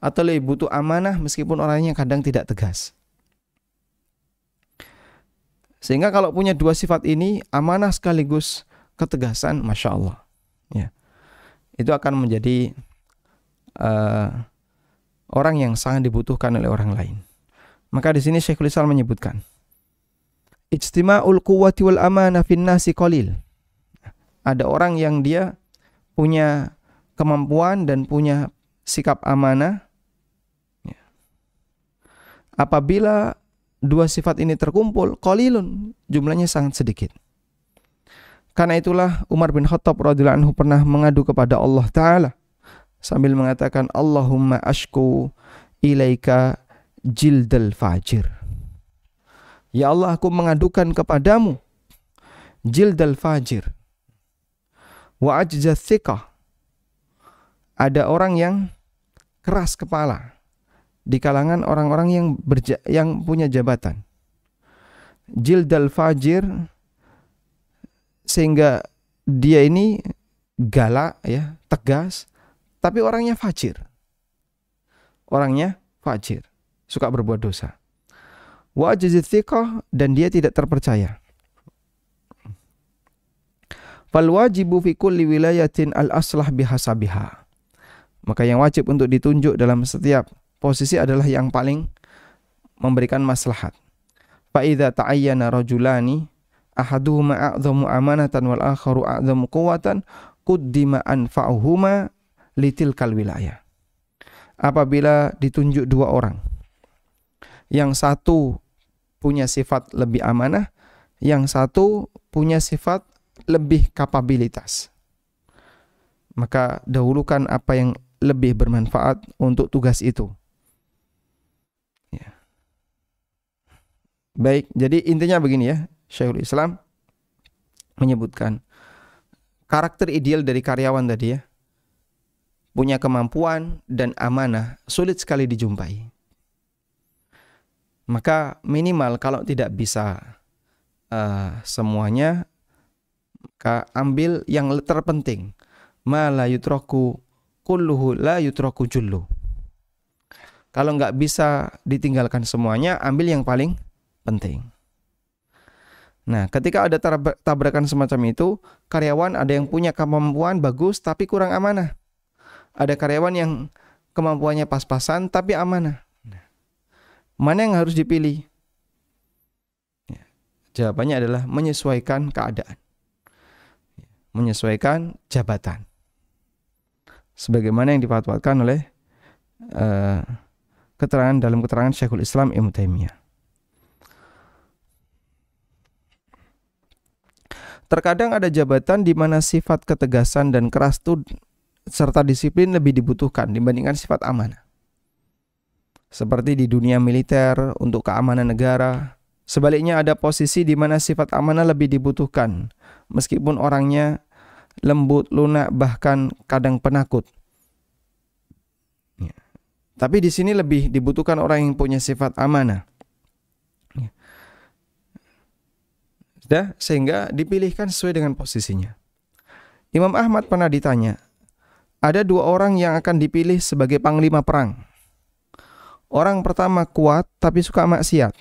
atau lebih butuh amanah meskipun orangnya kadang tidak tegas. Sehingga kalau punya dua sifat ini, amanah sekaligus ketegasan, masya Allah, ya itu akan menjadi uh, orang yang sangat dibutuhkan oleh orang lain. Maka di sini Syekhul Islam menyebutkan Ijtima'ul quwwati wal amanah fin nasi qalil. Ada orang yang dia punya kemampuan dan punya sikap amanah. Ya. Apabila dua sifat ini terkumpul, qalilun, jumlahnya sangat sedikit. Karena itulah Umar bin Khattab radhiyallahu anhu pernah mengadu kepada Allah taala sambil mengatakan Allahumma ashku ilaika jildal fajir. Ya Allah aku mengadukan kepadamu jildal fajir wa ajza Ada orang yang keras kepala di kalangan orang-orang yang berja yang punya jabatan. Jildal fajir sehingga dia ini galak ya, tegas tapi orangnya fajir. Orangnya fajir suka berbuat dosa. Wa dan dia tidak terpercaya. Fal wajibu fi kulli wilayatin al aslah bihasabiha. Maka yang wajib untuk ditunjuk dalam setiap posisi adalah yang paling memberikan maslahat. Fa idza ta'ayyana rajulani ahaduhuma a'dhamu amanatan wal akharu a'dhamu quwwatan quddima anfa'uhuma litilkal wilayah. Apabila ditunjuk dua orang, yang satu punya sifat lebih amanah, yang satu punya sifat lebih kapabilitas. Maka dahulukan apa yang lebih bermanfaat untuk tugas itu. Ya. Baik, jadi intinya begini ya, Syekhul Islam menyebutkan karakter ideal dari karyawan tadi ya, punya kemampuan dan amanah sulit sekali dijumpai. Maka minimal kalau tidak bisa uh, semuanya, maka ambil yang terpenting. Ma la yutroku kulluhu la yutroku jullu. Kalau nggak bisa ditinggalkan semuanya, ambil yang paling penting. Nah, ketika ada tabrakan semacam itu, karyawan ada yang punya kemampuan bagus tapi kurang amanah. Ada karyawan yang kemampuannya pas-pasan tapi amanah. Mana yang harus dipilih? Ya. Jawabannya adalah menyesuaikan keadaan. Ya. Menyesuaikan jabatan. Sebagaimana yang dipatwakan oleh uh, keterangan dalam keterangan Syekhul Islam Ibnu Taimiyah. Terkadang ada jabatan di mana sifat ketegasan dan keras itu serta disiplin lebih dibutuhkan dibandingkan sifat amanah seperti di dunia militer untuk keamanan negara. Sebaliknya ada posisi di mana sifat amanah lebih dibutuhkan, meskipun orangnya lembut, lunak, bahkan kadang penakut. Ya. Tapi di sini lebih dibutuhkan orang yang punya sifat amanah. Ya. Sudah, sehingga dipilihkan sesuai dengan posisinya. Imam Ahmad pernah ditanya, ada dua orang yang akan dipilih sebagai panglima perang. Orang pertama kuat tapi suka maksiat.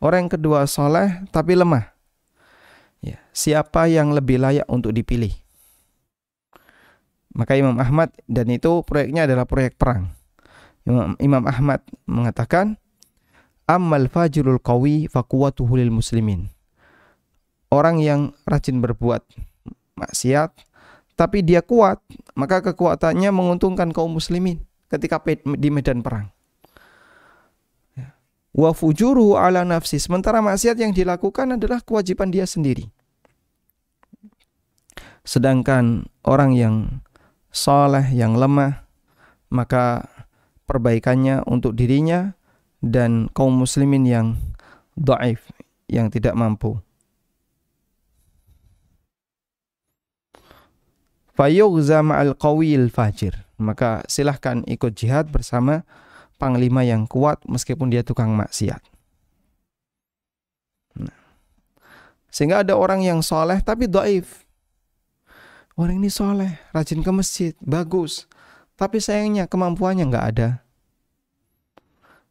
Orang yang kedua soleh tapi lemah. Ya, siapa yang lebih layak untuk dipilih? Maka Imam Ahmad dan itu proyeknya adalah proyek perang. Imam, Imam Ahmad mengatakan, amal fajrul kawi fakwatuhul muslimin. Orang yang rajin berbuat maksiat tapi dia kuat, maka kekuatannya menguntungkan kaum muslimin ketika di medan perang wa fujuruhu ala nafsi. Sementara maksiat yang dilakukan adalah kewajiban dia sendiri. Sedangkan orang yang soleh, yang lemah, maka perbaikannya untuk dirinya dan kaum muslimin yang daif, yang tidak mampu. Fayughza ma'al qawil fajir. Maka silahkan ikut jihad bersama panglima yang kuat meskipun dia tukang maksiat. Nah. Sehingga ada orang yang soleh tapi doif. Orang ini soleh, rajin ke masjid, bagus. Tapi sayangnya kemampuannya nggak ada.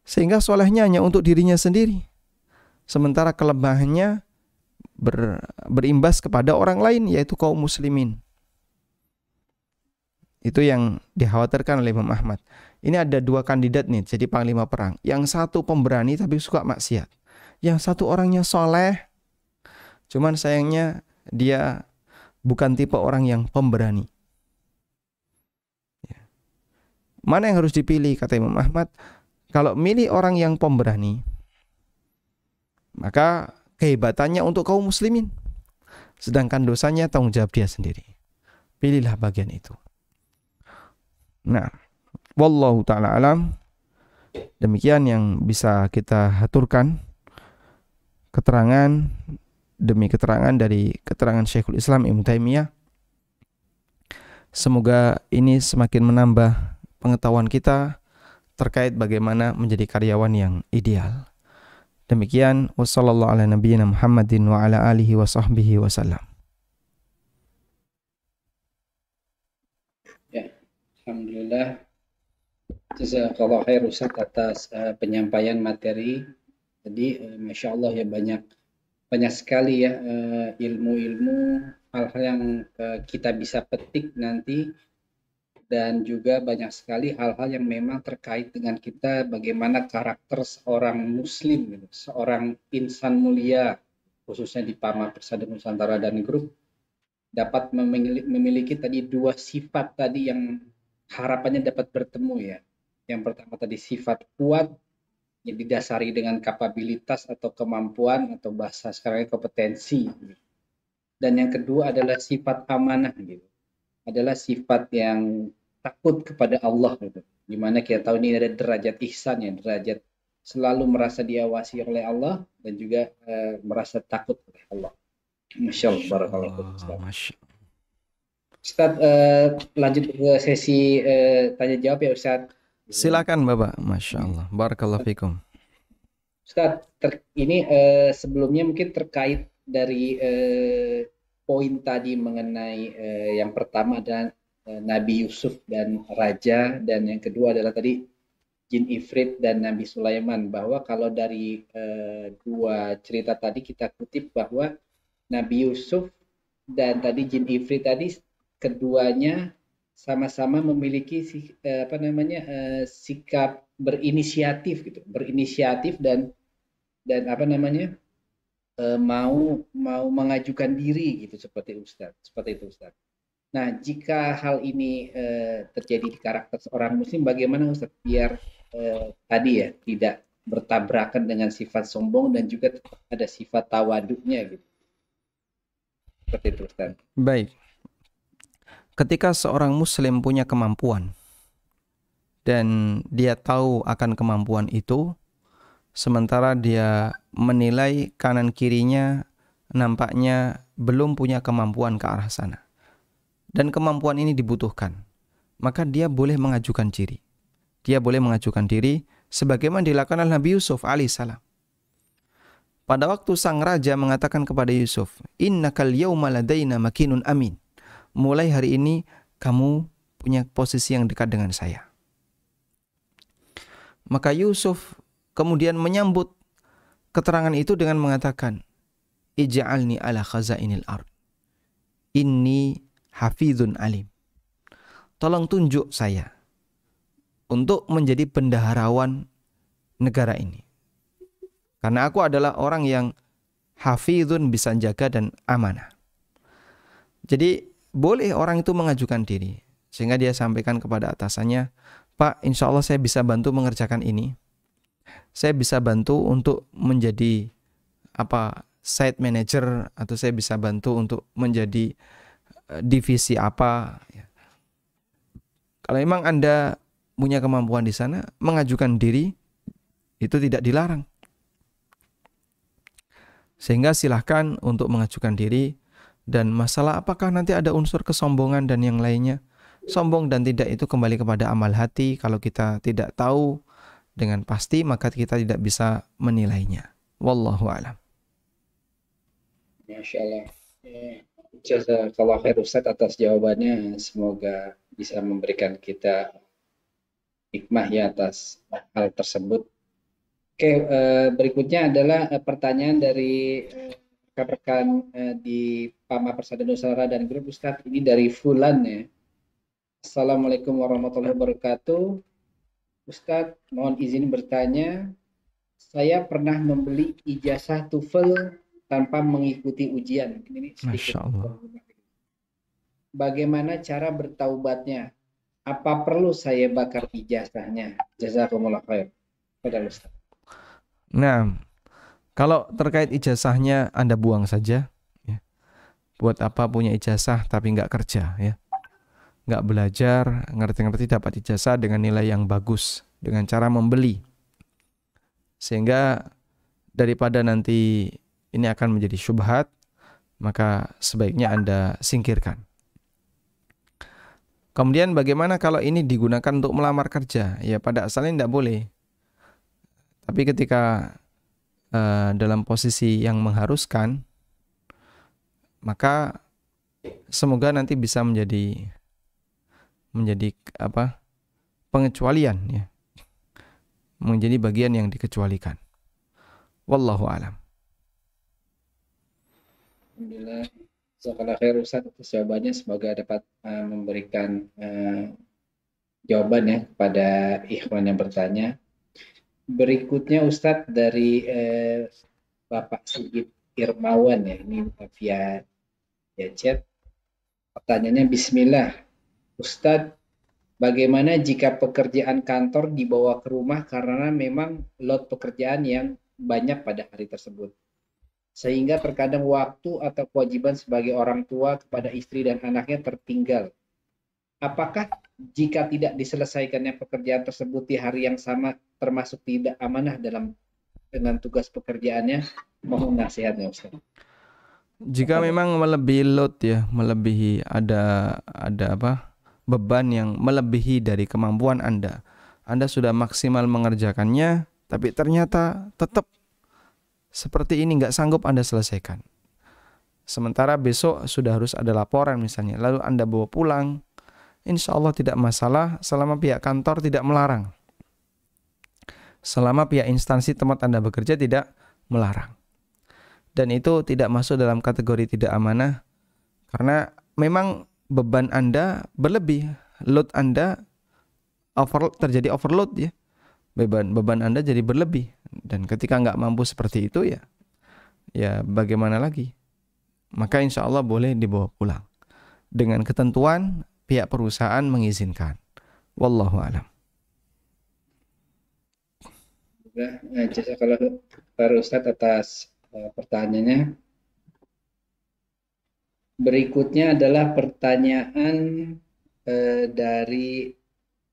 Sehingga solehnya hanya untuk dirinya sendiri. Sementara kelemahannya ber, berimbas kepada orang lain yaitu kaum muslimin. Itu yang dikhawatirkan oleh Imam Ahmad. Ini ada dua kandidat nih jadi panglima perang. Yang satu pemberani tapi suka maksiat. Yang satu orangnya soleh. Cuman sayangnya dia bukan tipe orang yang pemberani. Ya. Mana yang harus dipilih kata Imam Ahmad? Kalau milih orang yang pemberani, maka kehebatannya untuk kaum muslimin. Sedangkan dosanya tanggung jawab dia sendiri. Pilihlah bagian itu. Nah, Wallahu taala alam. Demikian yang bisa kita haturkan keterangan demi keterangan dari keterangan Syekhul Islam Ibnu Taimiyah. Semoga ini semakin menambah pengetahuan kita terkait bagaimana menjadi karyawan yang ideal. Demikian wassalamualaikum warahmatullahi wabarakatuh. Ya, alhamdulillah Jazakallah khair Ustaz atas uh, penyampaian materi. tadi, uh, eh, Masya Allah ya banyak banyak sekali ya ilmu eh, ilmu-ilmu hal-hal yang uh, kita bisa petik nanti dan juga banyak sekali hal-hal yang memang terkait dengan kita bagaimana karakter seorang muslim gitu, seorang insan mulia khususnya di Parma Persada Nusantara dan grup dapat memiliki, memiliki tadi dua sifat tadi yang harapannya dapat bertemu ya yang pertama tadi sifat kuat yang didasari dengan kapabilitas atau kemampuan atau bahasa sekarang kompetensi. Dan yang kedua adalah sifat amanah gitu. Adalah sifat yang takut kepada Allah gitu. Dimana kita tahu ini ada derajat ihsan ya, derajat selalu merasa diawasi oleh Allah dan juga e, merasa takut oleh Allah. Masya Allah, Masya Ustaz, uh, eh, lanjut ke sesi uh, tanya jawab ya Ustaz. Iya. Silakan Bapak, masya Allah, barakallahu fikum. Ustaz, ter, ini uh, sebelumnya mungkin terkait dari uh, poin tadi mengenai uh, yang pertama dan uh, Nabi Yusuf dan Raja dan yang kedua adalah tadi Jin Ifrit dan Nabi Sulaiman bahwa kalau dari uh, dua cerita tadi kita kutip bahwa Nabi Yusuf dan tadi Jin Ifrit tadi keduanya sama-sama memiliki eh, apa namanya eh, sikap berinisiatif gitu berinisiatif dan dan apa namanya eh, mau mau mengajukan diri gitu seperti Ustadz seperti itu Ustadz. Nah jika hal ini terjadi di karakter seorang Muslim bagaimana Ustadz biar tadi ya tidak bertabrakan dengan sifat sombong dan juga ada sifat tawaduknya gitu seperti itu Ustadz. Baik ketika seorang muslim punya kemampuan dan dia tahu akan kemampuan itu sementara dia menilai kanan kirinya nampaknya belum punya kemampuan ke arah sana dan kemampuan ini dibutuhkan maka dia boleh mengajukan diri dia boleh mengajukan diri sebagaimana dilakukan oleh Nabi Yusuf alaihissalam pada waktu sang raja mengatakan kepada Yusuf innakal yauma ladaina makinun amin mulai hari ini kamu punya posisi yang dekat dengan saya. Maka Yusuf kemudian menyambut keterangan itu dengan mengatakan, Ija'alni ala khazainil ard. Ini hafidun alim. Tolong tunjuk saya untuk menjadi pendaharawan negara ini. Karena aku adalah orang yang hafidun bisa jaga dan amanah. Jadi boleh orang itu mengajukan diri sehingga dia sampaikan kepada atasannya, "Pak, insya Allah saya bisa bantu mengerjakan ini. Saya bisa bantu untuk menjadi apa site manager atau saya bisa bantu untuk menjadi eh, divisi apa." Ya. Kalau memang Anda punya kemampuan di sana, mengajukan diri itu tidak dilarang. Sehingga silahkan untuk mengajukan diri dan masalah apakah nanti ada unsur kesombongan dan yang lainnya? Sombong dan tidak itu kembali kepada amal hati. Kalau kita tidak tahu dengan pasti, maka kita tidak bisa menilainya. Wallahu a'lam. Masya Allah. Jazakallah khair Ustaz atas jawabannya. Semoga bisa memberikan kita hikmah ya atas hal tersebut. Oke, eh, berikutnya adalah eh, pertanyaan dari rekan-rekan eh, di Pama Persada Nusantara dan grup Ustadz ini dari Fulan ya. Assalamualaikum warahmatullahi wabarakatuh. Ustadz, mohon izin bertanya, saya pernah membeli ijazah TOEFL tanpa mengikuti ujian. Ini Masya Allah. Bagaimana cara bertaubatnya? Apa perlu saya bakar ijazahnya? Jazakumullah khair. Pada Ustaz. Nah, kalau terkait ijazahnya Anda buang saja. Ya. Buat apa punya ijazah tapi nggak kerja ya. Nggak belajar, ngerti-ngerti dapat ijazah dengan nilai yang bagus. Dengan cara membeli. Sehingga daripada nanti ini akan menjadi syubhat, maka sebaiknya Anda singkirkan. Kemudian bagaimana kalau ini digunakan untuk melamar kerja? Ya pada asalnya tidak boleh. Tapi ketika uh, dalam posisi yang mengharuskan, maka semoga nanti bisa menjadi menjadi apa pengecualian ya menjadi bagian yang dikecualikan wallahu alam Alhamdulillah Jazakallah khair Ustaz atas jawabannya semoga dapat uh, memberikan uh, jawaban ya kepada ikhwan yang bertanya Berikutnya Ustadz dari eh, Bapak Sigit Irmawan ya ini via ya chat. Pertanyaannya Bismillah, Ustadz bagaimana jika pekerjaan kantor dibawa ke rumah karena memang lot pekerjaan yang banyak pada hari tersebut? Sehingga terkadang waktu atau kewajiban sebagai orang tua kepada istri dan anaknya tertinggal apakah jika tidak diselesaikannya pekerjaan tersebut di hari yang sama termasuk tidak amanah dalam dengan tugas pekerjaannya mohon nasihatnya Ustaz. Jika memang melebihi load ya, melebihi ada ada apa? beban yang melebihi dari kemampuan Anda. Anda sudah maksimal mengerjakannya tapi ternyata tetap seperti ini nggak sanggup Anda selesaikan. Sementara besok sudah harus ada laporan misalnya, lalu Anda bawa pulang, insya Allah tidak masalah selama pihak kantor tidak melarang. Selama pihak instansi tempat Anda bekerja tidak melarang. Dan itu tidak masuk dalam kategori tidak amanah karena memang beban Anda berlebih, load Anda over terjadi overload ya. Beban beban Anda jadi berlebih dan ketika nggak mampu seperti itu ya ya bagaimana lagi? Maka insya Allah boleh dibawa pulang dengan ketentuan pihak perusahaan mengizinkan. Wallahu alam. Nah, eh, kalau para Ustadz atas eh, pertanyaannya. Berikutnya adalah pertanyaan eh, dari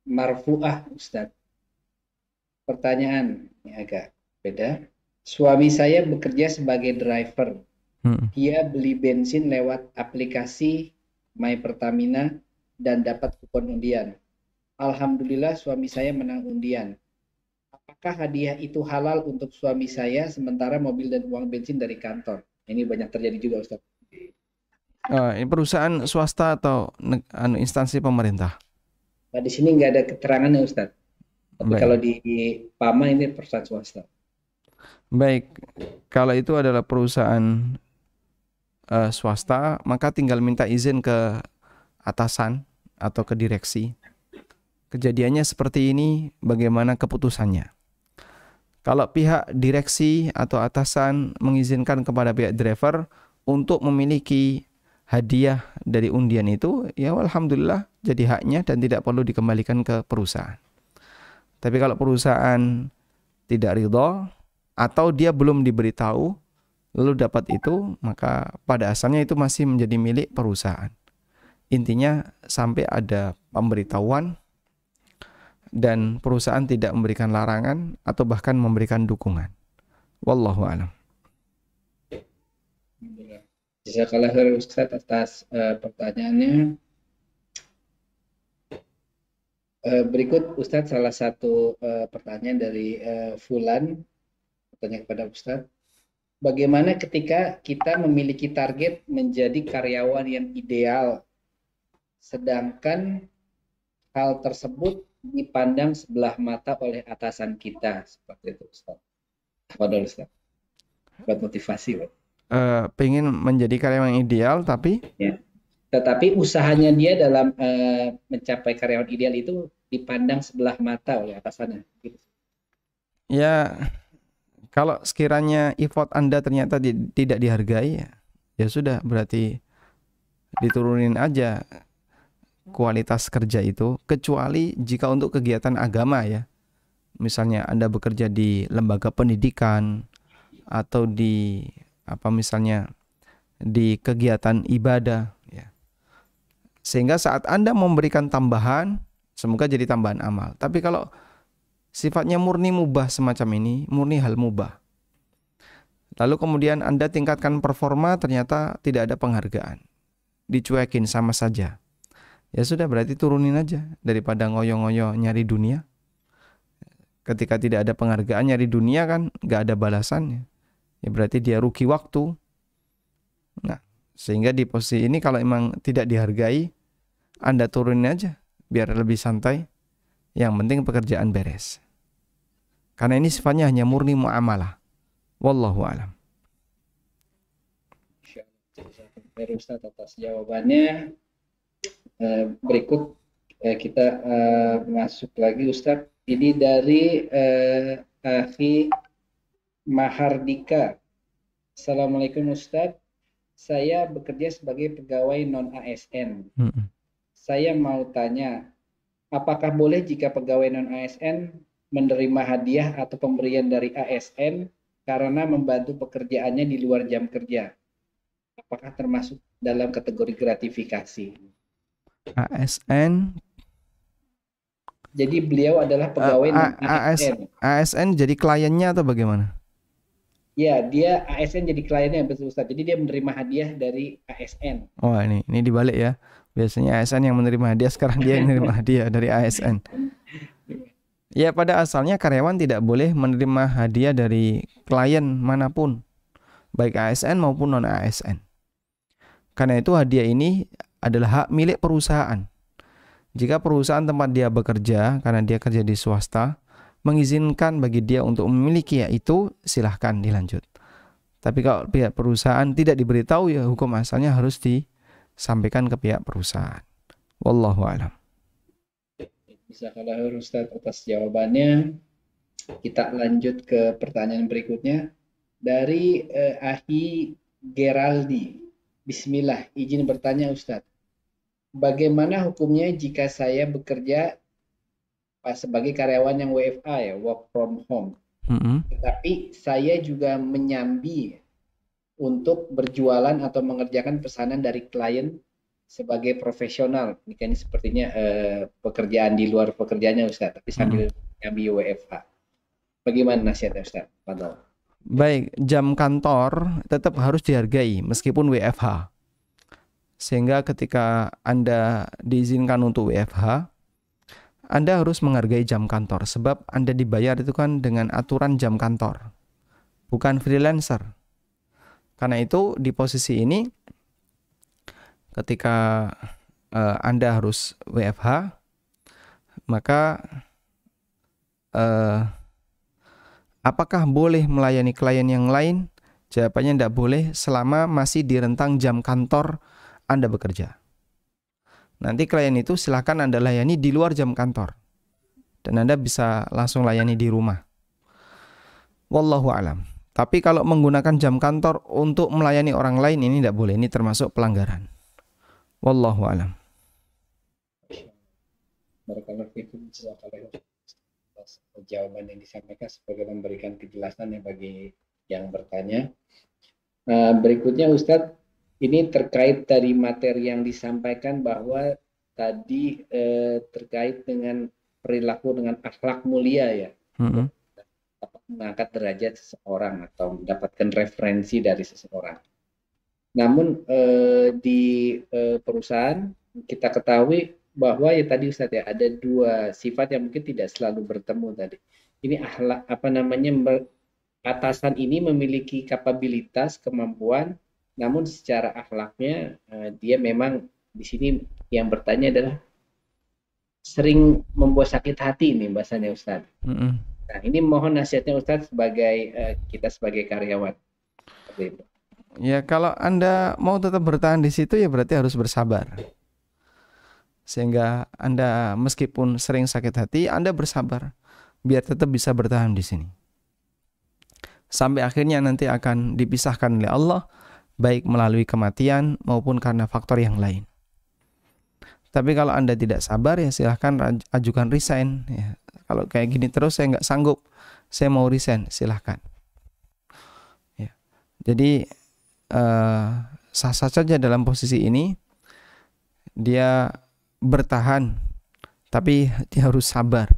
Marfuah Ustadz. Pertanyaan ini agak beda. Suami saya bekerja sebagai driver. Hmm. Dia beli bensin lewat aplikasi My Pertamina dan dapat kupon undian. Alhamdulillah suami saya menang undian. Apakah hadiah itu halal untuk suami saya sementara mobil dan uang bensin dari kantor? Ini banyak terjadi juga Ustaz. Uh, ini perusahaan swasta atau anu instansi pemerintah? Nah, di sini nggak ada keterangannya Ustaz. Tapi Baik. kalau di Pama ini perusahaan swasta. Baik, kalau itu adalah perusahaan uh, swasta, maka tinggal minta izin ke atasan atau ke direksi. Kejadiannya seperti ini, bagaimana keputusannya? Kalau pihak direksi atau atasan mengizinkan kepada pihak driver untuk memiliki hadiah dari undian itu, ya alhamdulillah jadi haknya dan tidak perlu dikembalikan ke perusahaan. Tapi kalau perusahaan tidak ridho atau dia belum diberitahu lalu dapat itu, maka pada asalnya itu masih menjadi milik perusahaan intinya sampai ada pemberitahuan dan perusahaan tidak memberikan larangan atau bahkan memberikan dukungan. Wallahu alam. Jika khairan Ustaz atas uh, pertanyaannya. Uh, berikut Ustadz salah satu uh, pertanyaan dari uh, Fulan bertanya kepada Ustadz. Bagaimana ketika kita memiliki target menjadi karyawan yang ideal sedangkan hal tersebut dipandang sebelah mata oleh atasan kita seperti itu Ustaz. Apa dulu Ustaz? Buat motivasi Pak. Uh, eh, pengen menjadi karyawan ideal tapi ya. tetapi usahanya dia dalam uh, mencapai karyawan ideal itu dipandang sebelah mata oleh atasannya. Gitu. Ya kalau sekiranya effort Anda ternyata di, tidak dihargai ya sudah berarti diturunin aja kualitas kerja itu kecuali jika untuk kegiatan agama ya. Misalnya Anda bekerja di lembaga pendidikan atau di apa misalnya di kegiatan ibadah ya. Sehingga saat Anda memberikan tambahan semoga jadi tambahan amal. Tapi kalau sifatnya murni mubah semacam ini, murni hal mubah. Lalu kemudian Anda tingkatkan performa ternyata tidak ada penghargaan. Dicuekin sama saja ya sudah berarti turunin aja daripada ngoyo-ngoyo nyari dunia ketika tidak ada penghargaan nyari dunia kan nggak ada balasannya ya berarti dia rugi waktu nah sehingga di posisi ini kalau emang tidak dihargai anda turunin aja biar lebih santai yang penting pekerjaan beres karena ini sifatnya hanya murni muamalah wallahu alam Ustaz atas jawabannya Eh, berikut eh, kita eh, masuk lagi Ustadz. Ini dari Akhi Mahardika. Assalamualaikum Ustadz. Saya bekerja sebagai pegawai non ASN. Hmm. Saya mau tanya, apakah boleh jika pegawai non ASN menerima hadiah atau pemberian dari ASN karena membantu pekerjaannya di luar jam kerja? Apakah termasuk dalam kategori gratifikasi? ASN jadi beliau adalah eh, pegawai uh, ASN. ASN jadi kliennya atau bagaimana? Ya, dia ASN jadi kliennya betul Ustaz. Jadi dia menerima hadiah dari ASN. oh, ini ini dibalik ya. Biasanya ASN yang menerima hadiah, sekarang dia yang menerima <laughs> hadiah dari ASN. Ya, pada asalnya karyawan tidak boleh menerima hadiah dari klien manapun, baik ASN maupun non ASN. Karena itu hadiah ini adalah hak milik perusahaan. Jika perusahaan tempat dia bekerja, karena dia kerja di swasta, mengizinkan bagi dia untuk memiliki yaitu itu silahkan dilanjut. Tapi kalau pihak perusahaan tidak diberitahu ya hukum asalnya harus disampaikan ke pihak perusahaan. Wallahu alam. Jazakallah Ustaz atas jawabannya. Kita lanjut ke pertanyaan berikutnya dari eh, Ahi Geraldi. Bismillah, izin bertanya Ustadz bagaimana hukumnya jika saya bekerja pas sebagai karyawan yang WFA ya, work from home. Mm-hmm. Tetapi saya juga menyambi untuk berjualan atau mengerjakan pesanan dari klien sebagai profesional. Ini kan sepertinya eh, pekerjaan di luar pekerjaannya Ustaz, tapi sambil mm-hmm. nyambi WFA. Bagaimana sih Ustaz? Padahal. Baik, jam kantor tetap harus dihargai meskipun WFH. Sehingga ketika Anda diizinkan untuk WFH, Anda harus menghargai jam kantor sebab Anda dibayar itu kan dengan aturan jam kantor. Bukan freelancer. Karena itu di posisi ini ketika uh, Anda harus WFH, maka uh, apakah boleh melayani klien yang lain? Jawabannya tidak boleh selama masih di rentang jam kantor anda bekerja. Nanti klien itu silahkan Anda layani di luar jam kantor. Dan Anda bisa langsung layani di rumah. Wallahu alam. Tapi kalau menggunakan jam kantor untuk melayani orang lain ini tidak boleh. Ini termasuk pelanggaran. Wallahu alam. Jawaban yang disampaikan sebagai memberikan kejelasan yang bagi yang bertanya. Eh, berikutnya Ustadz, ini terkait dari materi yang disampaikan bahwa tadi eh, terkait dengan perilaku dengan akhlak mulia ya. Mm -hmm. Mengangkat derajat seseorang atau mendapatkan referensi dari seseorang. Namun eh, di eh, perusahaan kita ketahui bahwa ya tadi Ustadz ya ada dua sifat yang mungkin tidak selalu bertemu tadi. Ini akhlak apa namanya atasan ini memiliki kapabilitas kemampuan namun secara akhlaknya eh, dia memang di sini yang bertanya adalah sering membuat sakit hati ini bahasanya Ustadz. Mm -hmm. Nah ini mohon nasihatnya Ustadz sebagai eh, kita sebagai karyawan. Ya kalau anda mau tetap bertahan di situ ya berarti harus bersabar. Sehingga anda meskipun sering sakit hati, anda bersabar biar tetap bisa bertahan di sini. Sampai akhirnya nanti akan dipisahkan oleh Allah baik melalui kematian maupun karena faktor yang lain. Tapi kalau Anda tidak sabar ya silahkan ajukan resign. Ya, kalau kayak gini terus saya nggak sanggup, saya mau resign, silahkan. Ya. Jadi sah eh, sah-sah saja dalam posisi ini, dia bertahan, tapi dia harus sabar.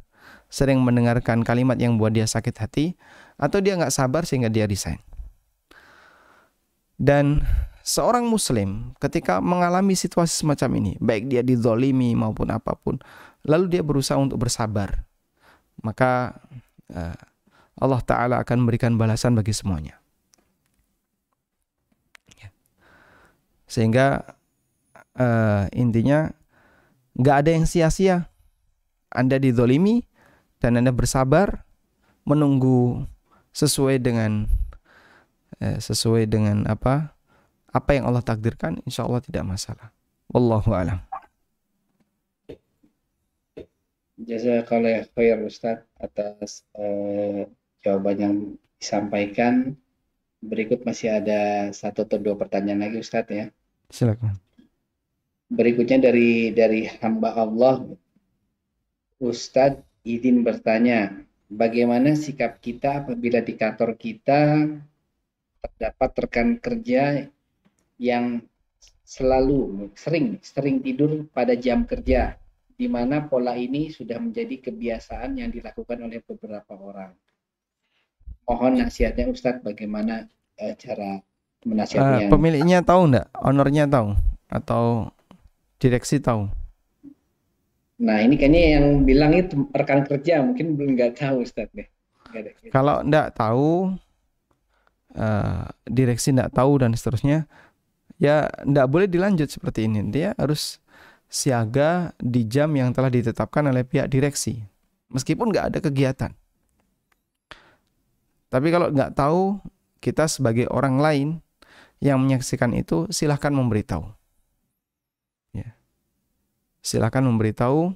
Sering mendengarkan kalimat yang buat dia sakit hati, atau dia nggak sabar sehingga dia resign. Dan seorang muslim ketika mengalami situasi semacam ini, baik dia didolimi maupun apapun, lalu dia berusaha untuk bersabar, maka eh, Allah Ta'ala akan memberikan balasan bagi semuanya. Ya. Sehingga uh, intinya nggak ada yang sia-sia. Anda didolimi dan Anda bersabar menunggu sesuai dengan Eh, sesuai dengan apa apa yang Allah takdirkan insya Allah tidak masalah wallahu alam Jazakallah khair Ustaz atas eh, jawaban yang disampaikan. Berikut masih ada satu atau dua pertanyaan lagi Ustaz ya. Silakan. Berikutnya dari dari hamba Allah. Ustadz izin bertanya, bagaimana sikap kita apabila di kantor kita terdapat rekan kerja yang selalu sering sering tidur pada jam kerja di mana pola ini sudah menjadi kebiasaan yang dilakukan oleh beberapa orang. Mohon nasihatnya Ustadz bagaimana uh, cara eh, menasihatnya? Uh, pemiliknya tahu enggak? Ownernya tahu atau direksi tahu? Nah, ini kayaknya yang bilang itu rekan kerja mungkin belum nggak tahu Ustadz deh. Kalau enggak tahu Eh, direksi tidak tahu dan seterusnya ya tidak boleh dilanjut seperti ini dia harus siaga di jam yang telah ditetapkan oleh pihak direksi meskipun nggak ada kegiatan tapi kalau nggak tahu kita sebagai orang lain yang menyaksikan itu silahkan memberitahu ya silahkan memberitahu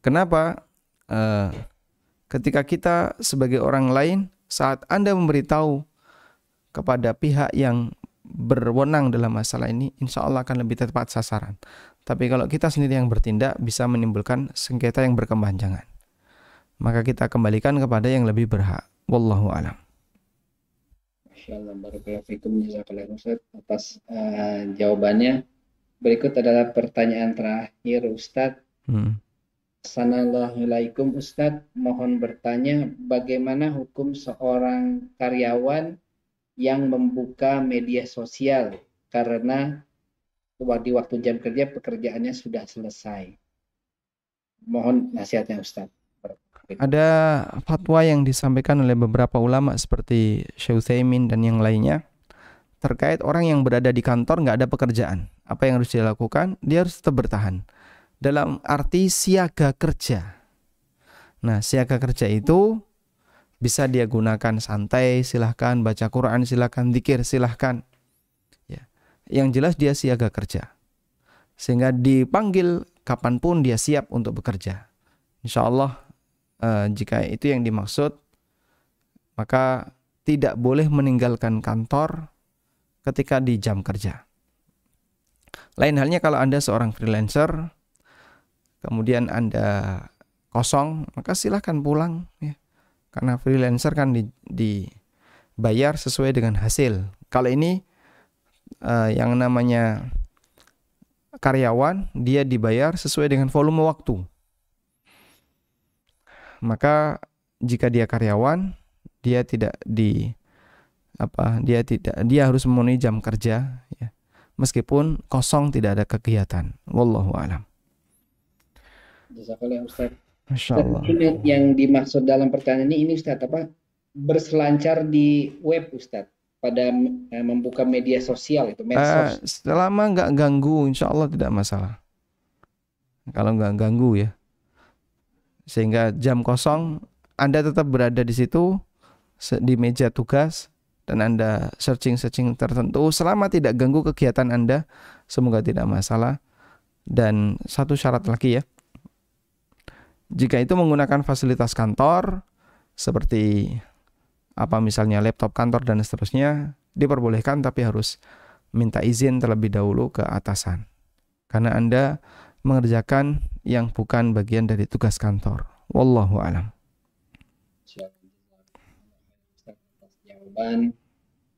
kenapa uh, ketika kita sebagai orang lain saat Anda memberitahu kepada pihak yang berwenang dalam masalah ini, insya Allah akan lebih tepat sasaran. Tapi kalau kita sendiri yang bertindak, bisa menimbulkan sengketa yang berkepanjangan. Maka kita kembalikan kepada yang lebih berhak. Wallahu alam. atas uh, jawabannya. Berikut adalah pertanyaan terakhir Ustadz. Hmm. Assalamualaikum Ustadz, mohon bertanya bagaimana hukum seorang karyawan yang membuka media sosial karena di waktu jam kerja pekerjaannya sudah selesai. Mohon nasihatnya Ustadz. Ada fatwa yang disampaikan oleh beberapa ulama seperti Utsaimin dan yang lainnya terkait orang yang berada di kantor nggak ada pekerjaan. Apa yang harus dilakukan? Dia harus tetap bertahan dalam arti siaga kerja. Nah, siaga kerja itu bisa dia gunakan santai, silahkan baca Quran, silahkan dikir, silahkan. Ya. Yang jelas dia siaga kerja. Sehingga dipanggil kapanpun dia siap untuk bekerja. Insya Allah eh, jika itu yang dimaksud, maka tidak boleh meninggalkan kantor ketika di jam kerja. Lain halnya kalau Anda seorang freelancer, kemudian Anda kosong, maka silahkan pulang ya. Karena freelancer kan di, dibayar sesuai dengan hasil. Kalau ini uh, yang namanya karyawan, dia dibayar sesuai dengan volume waktu. Maka jika dia karyawan, dia tidak di apa dia tidak dia harus memenuhi jam kerja ya meskipun kosong tidak ada kegiatan wallahu alam Jazakallah ya, Ustaz. Masya yang dimaksud dalam pertanyaan ini, ini Ustaz apa? Berselancar di web Ustaz pada eh, membuka media sosial itu medsos. Uh, selama nggak ganggu, insya Allah tidak masalah. Kalau nggak ganggu ya, sehingga jam kosong Anda tetap berada di situ di meja tugas dan Anda searching-searching tertentu selama tidak ganggu kegiatan Anda semoga tidak masalah dan satu syarat lagi ya jika itu menggunakan fasilitas kantor seperti apa misalnya laptop kantor dan seterusnya diperbolehkan tapi harus minta izin terlebih dahulu ke atasan. Karena Anda mengerjakan yang bukan bagian dari tugas kantor. Wallahu alam.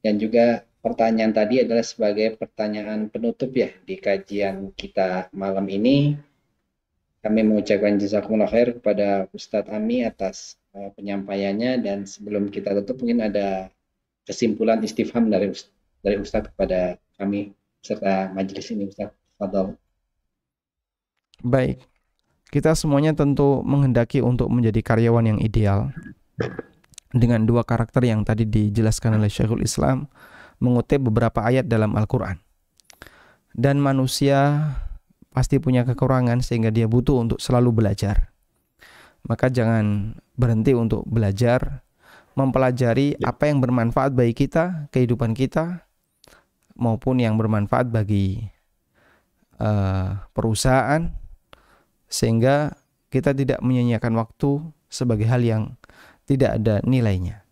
dan juga pertanyaan tadi adalah sebagai pertanyaan penutup ya di kajian kita malam ini. Kami mengucapkan jazakumullah khair kepada Ustadz Ami atas uh, penyampaiannya dan sebelum kita tutup mungkin ada kesimpulan istifham dari dari Ustadz kepada kami serta majelis ini Ustadz. Fadol. Baik. Kita semuanya tentu menghendaki untuk menjadi karyawan yang ideal dengan dua karakter yang tadi dijelaskan oleh Syekhul Islam mengutip beberapa ayat dalam Al-Qur'an. Dan manusia pasti punya kekurangan sehingga dia butuh untuk selalu belajar. Maka jangan berhenti untuk belajar, mempelajari ya. apa yang bermanfaat bagi kita, kehidupan kita maupun yang bermanfaat bagi uh, perusahaan sehingga kita tidak menyanyiakan waktu sebagai hal yang tidak ada nilainya.